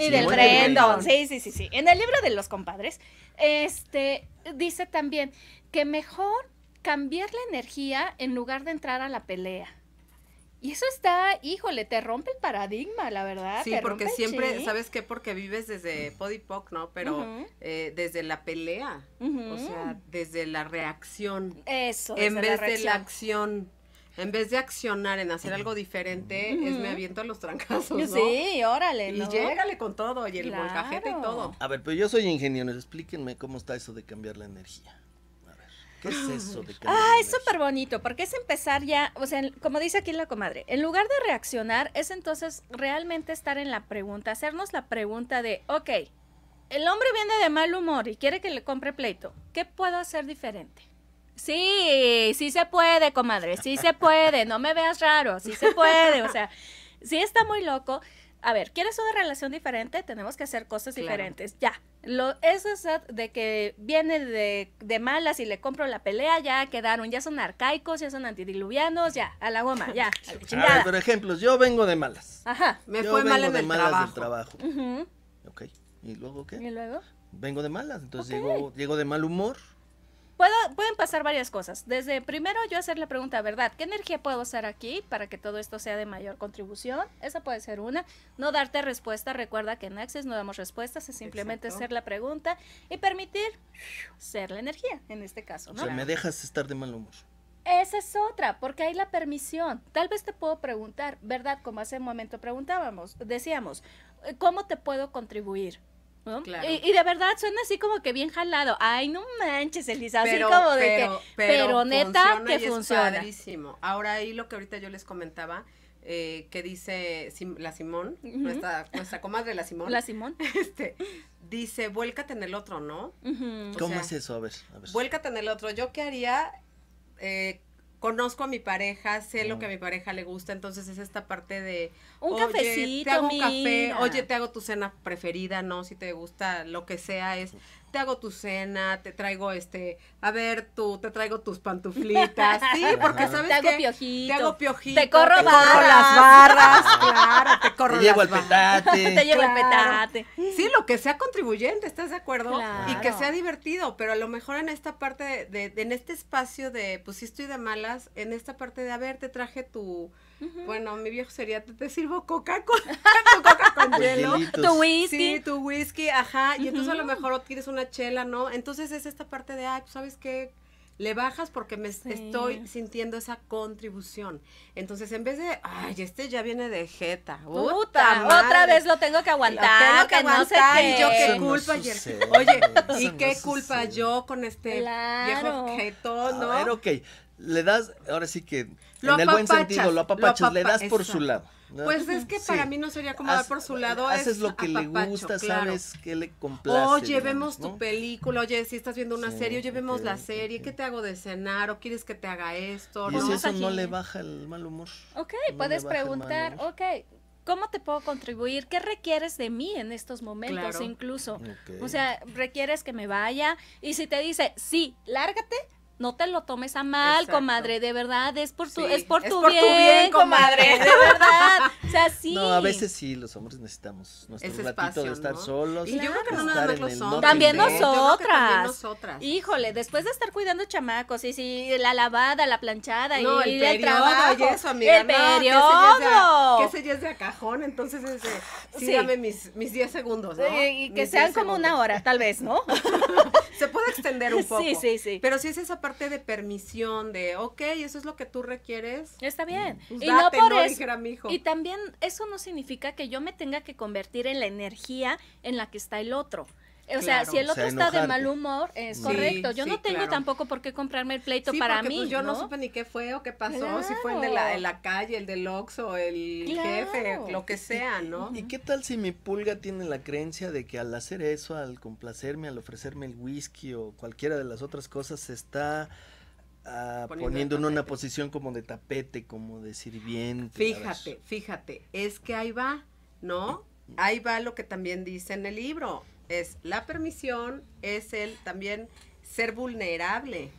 S2: Y del Brendan. Sí, sí, sí, sí. En el libro de los compadres, este, dice también que mejor cambiar la energía en lugar de entrar a la pelea. Y eso está, híjole, te rompe el paradigma, la verdad. Sí, porque siempre,
S1: ¿sabes qué? Porque vives desde podipoc, ¿no? Pero eh, desde la pelea, o sea, desde la reacción. Eso, En vez de la acción en vez de accionar en hacer algo diferente, me aviento a los trancazos, ¿no? Sí, órale, ¿no? Y llégale con todo, y el volcajete y todo.
S3: A ver, pero yo soy ingeniero, explíquenme cómo está eso de cambiar la energía eso Ah,
S2: es súper bonito, porque es empezar ya, o sea, como dice aquí la comadre, en lugar de reaccionar, es entonces realmente estar en la pregunta, hacernos la pregunta de, ok, el hombre viene de mal humor y quiere que le compre pleito, ¿qué puedo hacer diferente? Sí, sí se puede, comadre, sí se puede, no me veas raro, sí se puede, o sea, sí está muy loco, a ver, ¿quieres una relación diferente? Tenemos que hacer cosas diferentes. Ya. Lo, eso es de que viene de, malas y le compro la pelea, ya quedaron, ya son arcaicos, ya son antidiluvianos, ya, a la goma, ya.
S3: A por ejemplo, yo vengo de malas.
S2: Ajá. Me fue mal en de el malas trabajo. del trabajo.
S3: Ok. ¿Y luego qué? ¿Y luego? Vengo de malas, entonces llego de mal humor.
S2: Puedo, pueden pasar varias cosas. Desde primero yo hacer la pregunta, ¿verdad? ¿Qué energía puedo usar aquí para que todo esto sea de mayor contribución? Esa puede ser una. No darte respuesta. Recuerda que en Access no damos respuestas, es simplemente hacer la pregunta y permitir ser la energía, en este caso, ¿no? O sea, me dejas
S3: estar de mal humor.
S2: Esa es otra, porque hay la permisión. Tal vez te puedo preguntar, ¿verdad? Como hace un momento preguntábamos, decíamos, eh, ¿cómo te puedo contribuir? Y, de verdad suena así como que bien jalado. Ay, no manches, Elisa, así como de que, pero, neta que funciona. Es
S1: padrísimo. Ahora ahí lo que ahorita yo les comentaba, eh, que dice la Simón, nuestra, comadre la Simón. La Simón. Este, dice, vuélcate en el otro, ¿no? ¿Cómo es
S3: eso? A ver, a ver.
S1: Vuélcate en el otro. Yo qué haría, eh, conozco a mi pareja, sé lo que a mi pareja le gusta, entonces es esta parte de un cafecito, te hago un café, oye, te hago tu cena preferida, no, si te gusta lo que sea, es hago tu cena, te traigo este, a ver, tú, te traigo tus pantuflitas, sí, porque sabes que te hago piojito, te hago piojito, te corro, te corro
S3: las barras, claro, te corro te llevo el petate, te llevo el petate,
S1: sí, lo que sea contribuyente, ¿estás de acuerdo? Y que sea divertido, pero a lo mejor en esta parte de, en este espacio de, pues sí estoy de malas, en esta parte de, a ver, te traje tu bueno, mi viejo sería, te, sirvo coca con, tu coca con pues hielo. Tu whisky. Sí, tu whisky, ajá. Y entonces a lo mejor tienes una chela, ¿no? Entonces es esta parte de, ah, ¿sabes qué? le bajas porque me estoy sintiendo esa contribución. Entonces, en vez de, ay, este ya viene de jeta. Puta, otra vez lo tengo que aguantar. Lo tengo que, aguantar.
S3: y yo qué culpa. oye,
S1: ¿y qué culpa yo con este viejo objeto no? A
S3: le das, ahora sí que en el buen sentido, lo apapachas, le das por su lado. Pues es que para mí
S1: no sería como dar por su lado. Haces lo que le gusta, sabes
S3: que le complace. oye llevemos tu
S1: película, oye, si estás viendo una serie, llevemos vemos la serie, ¿qué te hago de cenar? ¿O quieres que te haga esto? no, si eso no le
S3: baja el mal humor.
S1: Ok, puedes preguntar, ok, ¿Cómo te puedo contribuir? ¿Qué
S2: requieres de mí en estos momentos incluso? O sea, requieres que me vaya y si te dice, sí, lárgate, no te lo tomes a mal, comadre, de verdad, es por tu, es por tu bien, comadre, de verdad. O sea, sí. No, a veces
S3: sí, los hombres necesitamos nuestro Ese ratito espacio, de estar solos. Y yo creo que no nada más los hombres. También ¿eh? nosotras. también nosotras.
S2: Híjole, después de estar cuidando chamacos, sí, sí, la lavada, la planchada y el, trabajo. Y eso, amiga, el periodo. Que
S1: se ya es de a cajón, entonces es sí, dame mis, mis 10 segundos, ¿no? Y, que sean como una
S2: hora, tal vez, ¿no?
S1: Se puede extender un poco. Sí, sí, sí. Pero si es esa parte de permisión, de, ok, eso es lo que tú requieres.
S2: Está bien. Mm. Pues y no por eso. Y también eso no significa que yo me tenga que convertir en la energía en la que está el otro. O sea, si el otro está de mal
S1: humor, es correcto. Yo no tengo tampoco
S2: por qué comprarme el pleito sí, para porque, pues, mí. yo ¿no? sé supe
S1: ni qué fue o qué pasó, si fue el de la, la calle, el del o el jefe, lo que sea, ¿no? ¿Y,
S3: qué tal si mi pulga tiene la creencia de que al hacer eso, al complacerme, al ofrecerme el whisky o cualquiera de las otras cosas, se está ah, poniendo, en una posición como de tapete, como de sirviente? Fíjate,
S1: fíjate, es que ahí va, ¿no? Ahí va lo que también dice en el libro es la permisión, es el también ser vulnerable.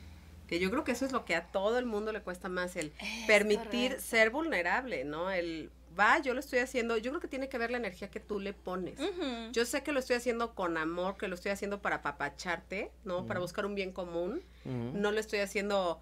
S1: Que yo creo que eso es lo que a todo el mundo le cuesta más, el permitir ser vulnerable, ¿no? El va, yo lo estoy haciendo, yo creo que tiene que ver la energía que tú le pones. Yo sé que lo estoy haciendo con amor, que lo estoy haciendo para papacharte, ¿no? Para buscar un bien común. No lo estoy haciendo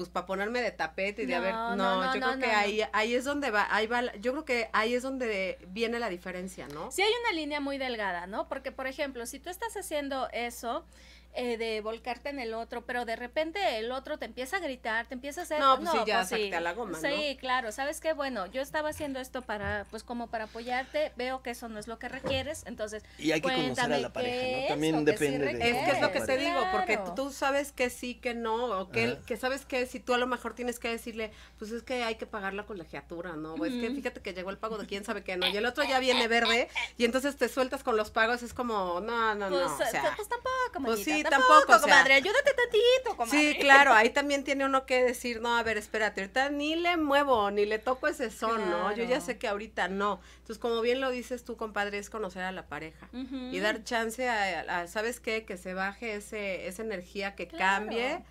S1: pues para ponerme de tapete y de no, haber, no, yo creo que ahí, ahí es donde va, ahí va, yo creo que ahí es donde viene la diferencia, ¿no? Sí
S2: hay una línea muy delgada, ¿no? Porque, por ejemplo, si tú estás haciendo eso, eh, de volcarte en el otro, pero de repente el otro te empieza a gritar, te empieza a hacer... No, pues sí, ya pues la
S1: goma,
S3: Sí,
S2: claro, ¿sabes qué? Bueno, yo estaba haciendo esto para, pues como para apoyarte, veo que eso
S1: no es lo que requieres, entonces... Y hay que conocer a la pareja, ¿no? También depende Es que es lo que te digo, porque tú sabes que sí, que no, o que, que sabes que si tú a lo mejor tienes que decirle, pues es que hay que pagar la colegiatura, ¿no? Es que fíjate que llegó el pago de quién sabe que ¿no? Y el otro ya viene verde, y entonces te sueltas con los pagos, es como, no, no, no. pues, pues, pues
S2: tampoco, como pues tampoco, madre o sea, ayúdate tantito, compadre. Sí, claro, ahí
S1: también tiene uno que decir, no, a ver, espérate, ahorita ni le muevo, ni le toco ese son, ¿no? Yo ya sé que ahorita no. Entonces, como bien lo dices tú, compadre, es conocer a la pareja y dar chance a, ¿sabes qué? Que se baje ese, esa energía, que cambie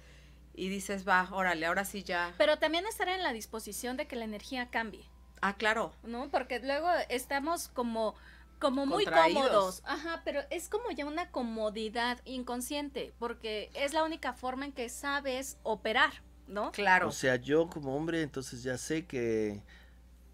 S1: y dices, va, órale, ahora sí ya. Pero también estar en la
S2: disposición de que la energía cambie. Ah, claro. ¿No? Porque luego estamos como como muy cómodos. Ajá, pero es como ya una comodidad inconsciente, porque es la única forma en que sabes operar, ¿no? Claro. O sea,
S3: yo como hombre, entonces ya sé que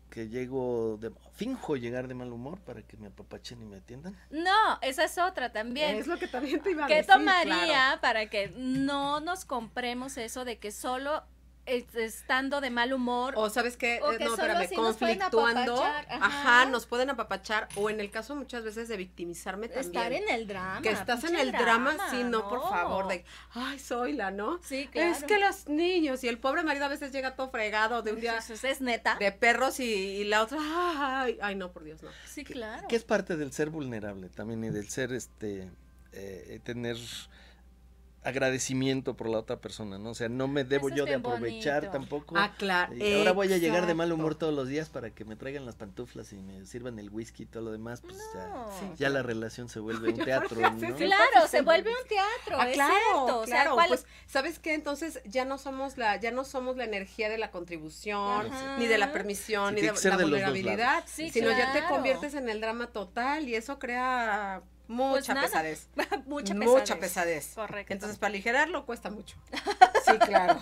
S3: que llego de finjo llegar de mal humor para que me apapachen y me atiendan.
S2: No, esa es otra también. Es
S1: lo que también te iba
S2: a ¿Qué tomaría para que no nos compremos eso de que solo estando de mal
S1: humor. O sabes eh, que no, conflictuando. ajá. nos pueden apapachar. O en el caso muchas veces de victimizarme también. Estar en el drama. Que estás en el drama, sí, no, por favor, de, ay, soy la, ¿no? Sí, claro. Es que los niños y el pobre marido a veces llega todo fregado de un día. es neta. De perros y, la otra, ay, ay, no, por Dios, no. Sí, claro. Que, es
S3: parte del ser vulnerable también y del ser, este, eh, tener agradecimiento por la otra persona, ¿no? O sea, no me debo yo de aprovechar tampoco. Ah, claro. Y ahora voy a llegar de mal humor todos los días para que me traigan las pantuflas y me sirvan el whisky y todo lo demás, pues ya, la relación se vuelve un teatro, Claro,
S2: se vuelve un
S1: teatro, ah, O sea, pues, ¿sabes qué? Entonces ya no somos la ya no somos la energía de la contribución, ni de la permisión, ni de la vulnerabilidad, sino ya te conviertes en el drama total y eso crea pues Mucha pesadez. Mucha pesadez. Mucha pesadez. Entonces, para aligerarlo cuesta mucho. Sí, claro.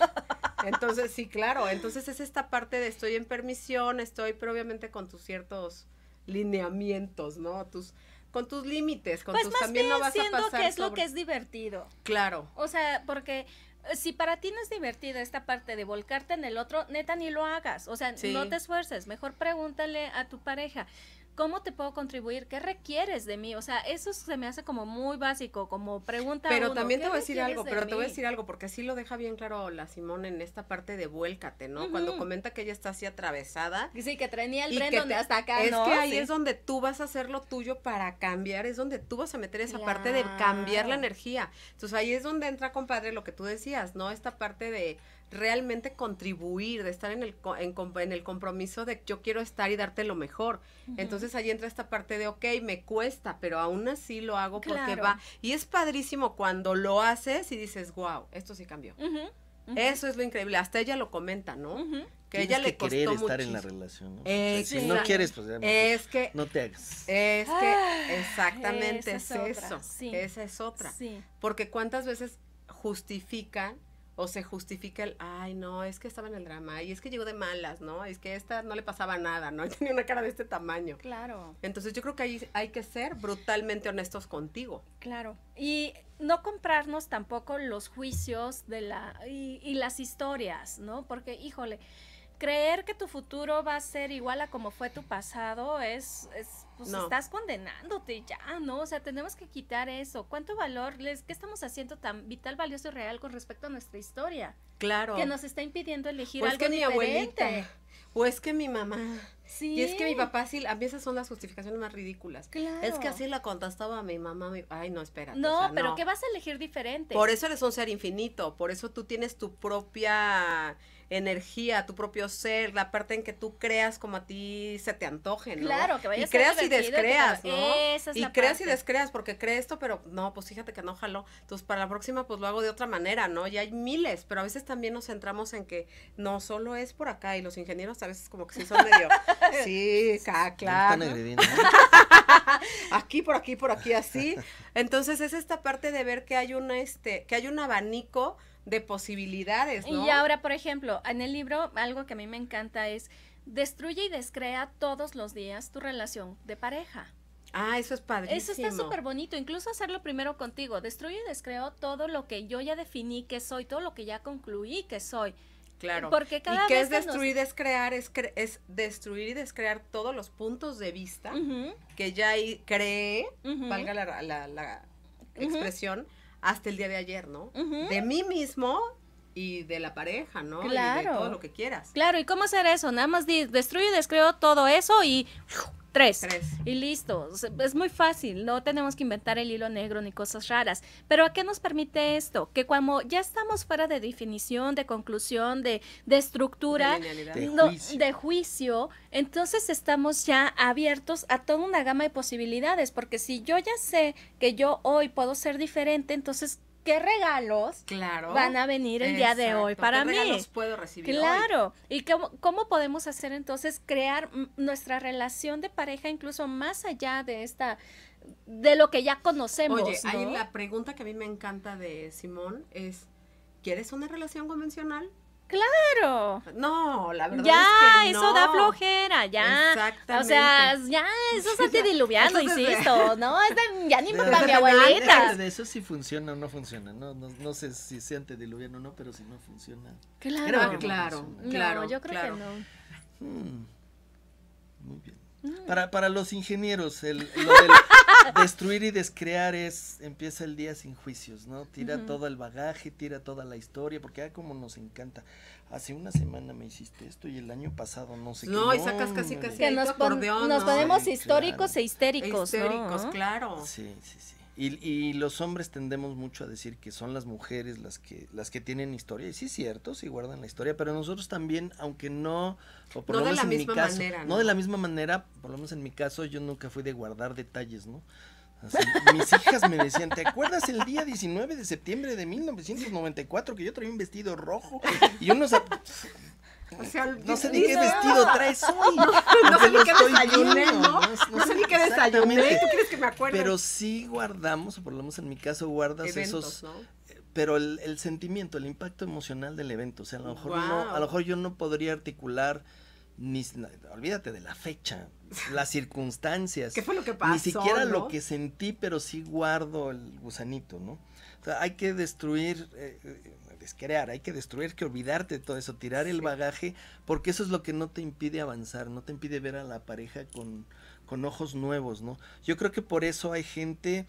S1: Entonces, sí, claro. Entonces es esta parte de estoy en permisión, estoy, pero obviamente con tus ciertos lineamientos, ¿no? Tus, con tus límites, con pues tus más también no siendo que es lo que es
S2: divertido. Claro. O sea, porque eh, si para ti no es divertido esta parte de volcarte en el otro, neta ni lo hagas. O sea, no te esfuerces. Mejor pregúntale a tu pareja. ¿Cómo te puedo contribuir? ¿Qué requieres de mí? O sea, eso se me hace como muy básico, como pregunta. Pero también te voy a decir algo, pero te voy a decir
S1: algo, porque así lo deja bien claro la Simón en esta parte de vuélcate, ¿no? Cuando comenta que ella está así atravesada. Sí, que traenía el tren donde hasta acá. Es que ahí es donde tú vas a hacer lo tuyo para cambiar, es donde tú vas a meter esa parte de cambiar la energía. Entonces ahí es donde entra, compadre, lo que tú decías, ¿no? Esta parte de realmente contribuir, de estar en el, en, el compromiso de yo quiero estar y darte lo mejor. Entonces ahí entra esta parte de, ok, me cuesta, pero aún así lo hago porque va. Y es padrísimo cuando lo haces y dices, wow, esto sí cambió. Eso es lo increíble. Hasta ella lo comenta, ¿no? que ella le costó estar en la relación, ¿no? Eh, quieres, pues, pues es que,
S3: no te Es
S1: que ah, exactamente es, eso. Esa es otra. Porque cuántas veces justifican o se justifica el, ay, no, es que estaba en el drama, y es que llegó de malas, ¿no? Es que a esta no le pasaba nada, ¿no? tenía una cara de este tamaño. Claro. Entonces yo creo que hay, hay que ser brutalmente honestos contigo.
S2: Claro. Y no comprarnos tampoco los juicios de la, y, y las historias, ¿no? Porque, híjole, creer que tu futuro va a ser igual a como fue tu pasado es, pues no. estás condenándote ya, ¿no? O sea, tenemos que quitar eso. ¿Cuánto valor les, qué estamos haciendo tan vital, valioso y real con respecto a nuestra historia?
S1: Claro. Que nos
S2: está impidiendo elegir pues algo que mi Abuelita,
S1: o es que mi mamá. Sí. Y es que mi papá sí, a mí esas son las justificaciones más ridículas. Claro. Es que así la contestaba mi mamá, ay, no, espera. No, pero ¿qué
S2: vas a elegir diferente? Por eso eres
S1: un ser infinito, por eso tú tienes tu propia energía, tu propio ser, la parte en que tú creas como a ti se te antoje, ¿no? Claro, que vayas Y creas y descreas, ¿no? y creas y descreas, porque crees esto, pero no, pues fíjate que no jalo. Entonces, para la próxima, pues lo hago de otra manera, ¿no? Y hay miles, pero a veces también nos centramos en que no solo es por acá, y los ingenieros a veces como que sí son medio, sí, claro. aquí, por aquí, por aquí, así. Entonces, es esta parte de ver que hay una, este, que hay un abanico de posibilidades, Y ahora,
S2: por ejemplo, en el libro algo que a mí me encanta es destruye y descrea todos los días tu relación de pareja.
S1: Ah, eso es padrísimo. Eso está súper
S2: bonito, incluso hacerlo primero contigo. Destruye y descreo todo lo que yo ya definí que soy, todo lo que ya concluí que soy.
S1: Claro. Porque cada ¿Y qué es destruir y descrear? Es, es destruir y descrear todos los puntos de vista que ya creé, valga la, expresión, hasta el día de ayer, ¿no? De mí mismo y de la pareja, ¿no? Claro. de todo lo que quieras.
S2: Claro, ¿y cómo hacer eso? Nada más destruyo y descreo todo eso y Tres. Y listo. Es muy fácil, no tenemos que inventar el hilo negro ni cosas raras. Pero ¿a qué nos permite esto? Que cuando ya estamos fuera de definición, de conclusión, de, estructura, de juicio, entonces estamos ya abiertos a toda una gama de posibilidades. Porque si yo ya sé que yo hoy puedo ser diferente, entonces qué regalos
S1: van a venir el día de hoy para ¿qué mí. Regalos puedo recibir. Claro.
S2: ¿Y cómo, cómo, podemos hacer entonces crear nuestra relación de pareja incluso más allá de esta de lo que ya conocemos? Oye, ahí la
S1: pregunta que a mí me encanta de Simón es ¿quieres una relación convencional? Claro. No, la verdad
S2: ya, es que no. eso da flojera, ya. Exactamente. O sea, ya, eso es sí, insisto, ¿no? Es de, ya ni para mi abuelita.
S3: De eso sí funciona o no funciona, ¿no? No, sé si es antidiluviano o no, pero si no funciona. Claro, claro, claro. yo creo que no. Mm. Muy bien. Mm. Para, para los ingenieros, el, lo del... destruir y descrear es, empieza el día sin juicios, ¿no? Tira todo el bagaje, tira toda la historia, porque ya ah, como nos encanta. Hace una semana me hiciste esto y el año pasado no sé no, qué. No, y sacas casi, casi. Que
S2: nos, nos ponemos históricos e histéricos.
S3: claro. Sí, sí, sí. Y, los hombres tendemos mucho a decir que son las mujeres las que las que tienen historia. Y sí es cierto, sí guardan la historia, pero nosotros también, aunque no, o por no lo menos de la en misma mi caso, manera, ¿no? de la misma manera, por lo menos en mi caso, yo nunca fui de guardar detalles, ¿no? mis hijas me decían, ¿te acuerdas el día 19 de septiembre de 1994 que yo traía un vestido rojo y unos no sé ni qué vestido traes hoy. No, sé ni qué desayuné, ¿no? No, sé ni qué desayuné. ¿Tú quieres que me acuerde? Pero sí guardamos, o por lo menos en mi caso guardas esos... Eh, pero el, sentimiento, el impacto emocional del evento, o sea, a lo mejor, yo no podría articular ni, olvídate de la fecha, las circunstancias. ¿Qué fue lo que pasó? Ni siquiera lo que sentí, pero sí guardo el gusanito, ¿no? O sea, hay que destruir eh, eh, crear, hay que destruir, que olvidarte de todo eso, tirar el bagaje, porque eso es lo que no te impide avanzar, no te impide ver a la pareja con, con ojos nuevos, ¿no? Yo creo que por eso hay gente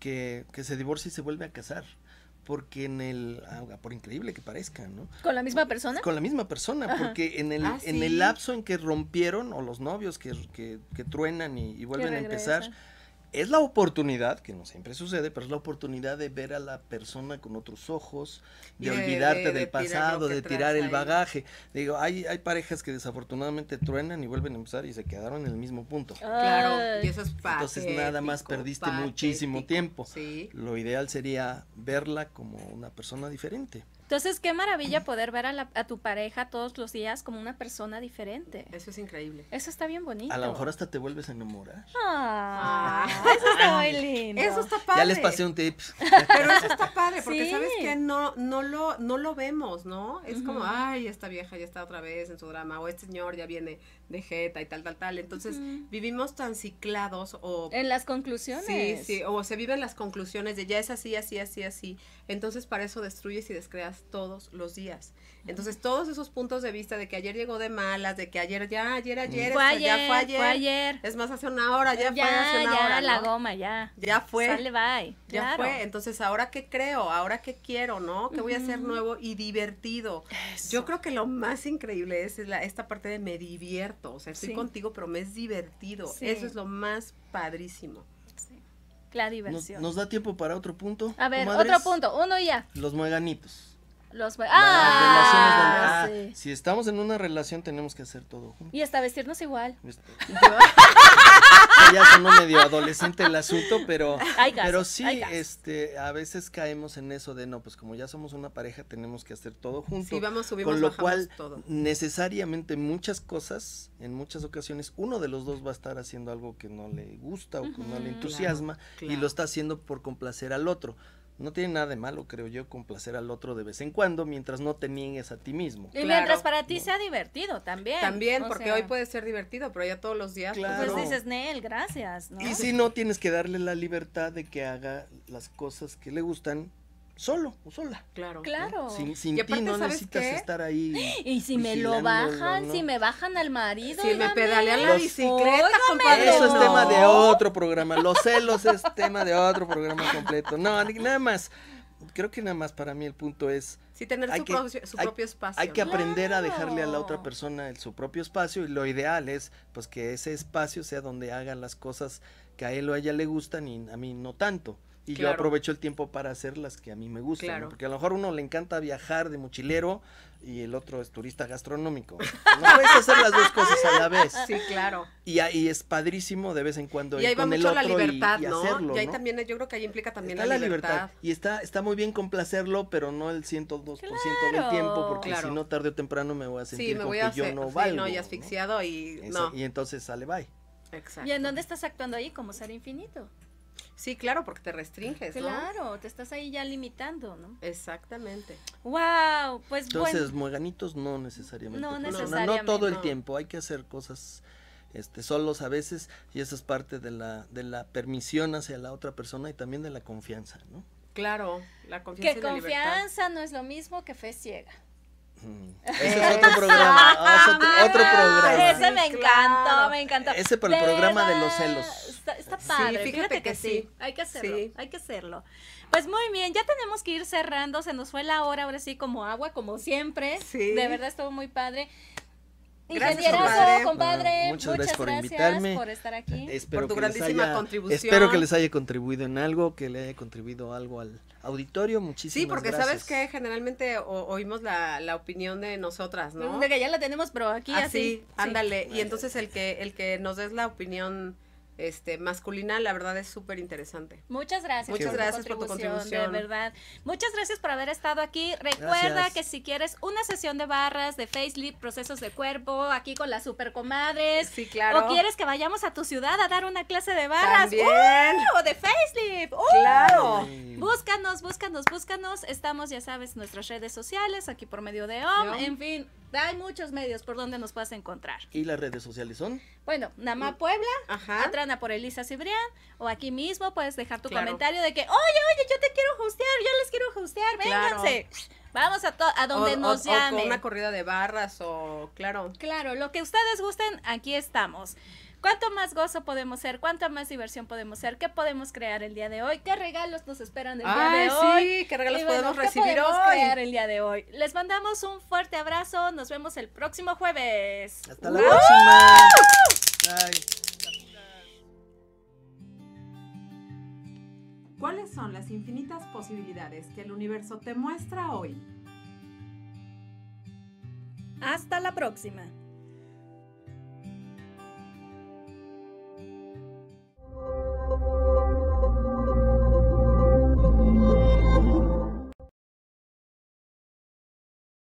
S3: que, que se divorcia y se vuelve a casar, porque en el ah, por increíble que parezca, ¿no?
S2: Con la misma persona. Con
S3: la misma persona, porque en el ah, en el lapso en que rompieron o los novios que, que, que truenan y vuelven a empezar es la oportunidad, que no siempre sucede, pero es la oportunidad de ver a la persona con otros ojos, de, olvidarte del pasado, de tirar el bagaje. Digo, hay, hay parejas que desafortunadamente truenan y vuelven a empezar y se quedaron en el mismo punto. Claro,
S1: y eso es Entonces nada más
S3: perdiste muchísimo tiempo. Lo ideal sería verla como una persona diferente.
S2: Entonces, qué maravilla poder ver a, tu pareja todos los días como una persona diferente. Eso es increíble. Eso está bien bonito. A lo mejor
S3: hasta te vuelves a enamorar.
S2: Ah,
S1: ah. eso está muy lindo. Eso está padre. Ya les pasé un
S3: tip. Pero eso
S1: está padre, porque sabes que no, no, lo, no lo vemos, ¿no? Es como, ay, esta vieja ya está otra vez en su drama, o este señor ya viene de jeta y tal, tal, tal. Entonces, vivimos tan ciclados o... En las conclusiones. Sí, sí, o se viven las conclusiones de ya es así, así, así, así. Entonces, para eso destruyes y descreas todos los días. Entonces, todos esos puntos de vista de que ayer llegó de malas, de que ayer, ya, ayer, mm. ayer, fue ayer ya fue ayer. Es más, hace una hora, ya, fue hace una hora. Ya, la goma, ya. Ya fue. Sale, bye. Ya fue. Entonces, ¿ahora qué creo? ¿Ahora qué quiero, no? ¿Qué voy a hacer nuevo y divertido? Yo creo que lo más increíble es la, esta parte de me divierto. O sea, estoy contigo, pero me es divertido. Eso es lo más padrísimo. La diversión. Nos,
S3: da tiempo para otro punto. A ver, otro punto, uno ya. Los mueganitos.
S2: Ah, ah,
S3: si estamos en una relación tenemos que hacer todo juntos. Y
S2: hasta vestirnos igual.
S3: ya medio adolescente el asunto, pero, pero sí, este, a veces caemos en eso de no, pues como ya somos una pareja tenemos que hacer todo junto Sí, vamos, subimos, con lo cual necesariamente muchas cosas, en muchas ocasiones, uno de los dos va a estar haciendo algo que no le gusta o que no le entusiasma y lo está haciendo por complacer al otro. No tiene nada de malo, creo yo, complacer al otro de vez en cuando mientras no te niegues a ti mismo. Y mientras
S2: para ti sea divertido también. También, porque hoy
S1: puede ser divertido, pero ya todos los días. Pues, claro. Pues dices, Nel, gracias. Y si no,
S3: tienes que darle la libertad de que haga las cosas que le gustan solo o sola.
S1: Claro. Claro. Sin, ti no necesitas estar
S3: ahí. Y si me lo bajan, si
S2: me bajan al marido. Si me pedalean la bicicleta, compadre. Eso es tema de
S3: otro programa. Los celos es tema de otro programa completo. No, nada más. Creo que nada más para mí el punto es. Sí, tener su, propio, hay, espacio. Hay que aprender a dejarle a la otra persona su propio espacio y lo ideal es pues que ese espacio sea donde haga las cosas que a él o a ella le gustan y a mí no tanto y yo aprovecho el tiempo para hacer las que a mí me gustan. Porque a lo mejor uno le encanta viajar de mochilero y el otro es turista gastronómico. No puedes hacer las dos cosas a la vez. Sí, claro. Y ahí es padrísimo de vez en cuando y ir ahí va con el otro la libertad, y, ¿no? Hacerlo, y ahí también,
S1: yo creo que ahí implica también la, libertad.
S3: Y está, está muy bien complacerlo, pero no el 102% ciento del tiempo, porque si no, tarde o temprano me voy a sentir que yo no valgo. Sí, y
S1: asfixiado y
S3: Y entonces sale bye. Exacto. ¿Y
S2: en dónde estás actuando ahí como ser infinito?
S1: Sí, claro, porque te restringes. Claro,
S2: te estás ahí ya limitando, ¿no?
S1: Exactamente. Wow, pues Entonces, bueno.
S3: mueganitos no necesariamente. No, necesariamente. No, todo el tiempo, hay que hacer cosas este, solos a veces y esa es parte de la, de la permisión hacia la otra persona y también de la confianza, ¿no?
S1: Claro, la confianza. Que confianza
S2: no es lo mismo que fe ciega.
S3: Ese es otro programa. Ah, Ese me encantó,
S2: me encantó. Ese para el programa de los celos. Está, padre. fíjate, que, sí. Hay que hacerlo. Sí. Hay que hacerlo. Pues muy bien, ya tenemos que ir cerrando. Se nos fue la hora, ahora sí, como agua, como siempre. De verdad estuvo muy padre. Gracias compadre. compadre. Muchas,
S3: gracias por invitarme. estar aquí. Espero por tu grandísima contribución. Espero que les haya contribuido en algo, que le haya contribuido algo al auditorio. Muchísimas gracias. Sí, porque sabes
S1: que generalmente oímos la, la, opinión de nosotras, ¿no? De que ya la tenemos, pero aquí ah, así. Ándale. Y entonces el que, el que nos des la opinión este, masculina, la verdad es súper interesante.
S2: Muchas gracias. Muchas gracias por tu contribución. De verdad. Muchas gracias por haber estado aquí. Recuerda que si quieres una sesión de barras, de facelift, procesos de cuerpo, aquí con las supercomadres. Sí, claro. O quieres que vayamos a tu ciudad a dar una clase de barras. ¡Uh! O de facelift. ¡uh! Claro. Búscanos, búscanos, búscanos. Estamos, ya sabes, en nuestras redes sociales, aquí por medio de OM. En fin, hay muchos medios por donde nos puedes encontrar.
S3: ¿Y las redes sociales son?
S2: bueno, Namá mm. Puebla, Atrana por Elisa Cibrián, o aquí mismo puedes dejar tu comentario de que, oye, oye, yo te quiero hostear, yo les quiero hostear, vénganse. Vamos a, a donde nos llamen. O una
S1: corrida de barras o, claro. Claro,
S2: lo que ustedes gusten, aquí estamos cuánto más gozo podemos ser, cuánta más diversión podemos ser, qué podemos crear el día de hoy, qué regalos nos esperan el día de sí, hoy. qué regalos podemos recibir podemos crear el día de hoy. Les mandamos un fuerte abrazo, nos vemos el próximo jueves.
S3: Hasta la próxima.
S1: ¿Cuáles son las infinitas posibilidades que el universo te muestra hoy? Hasta la próxima.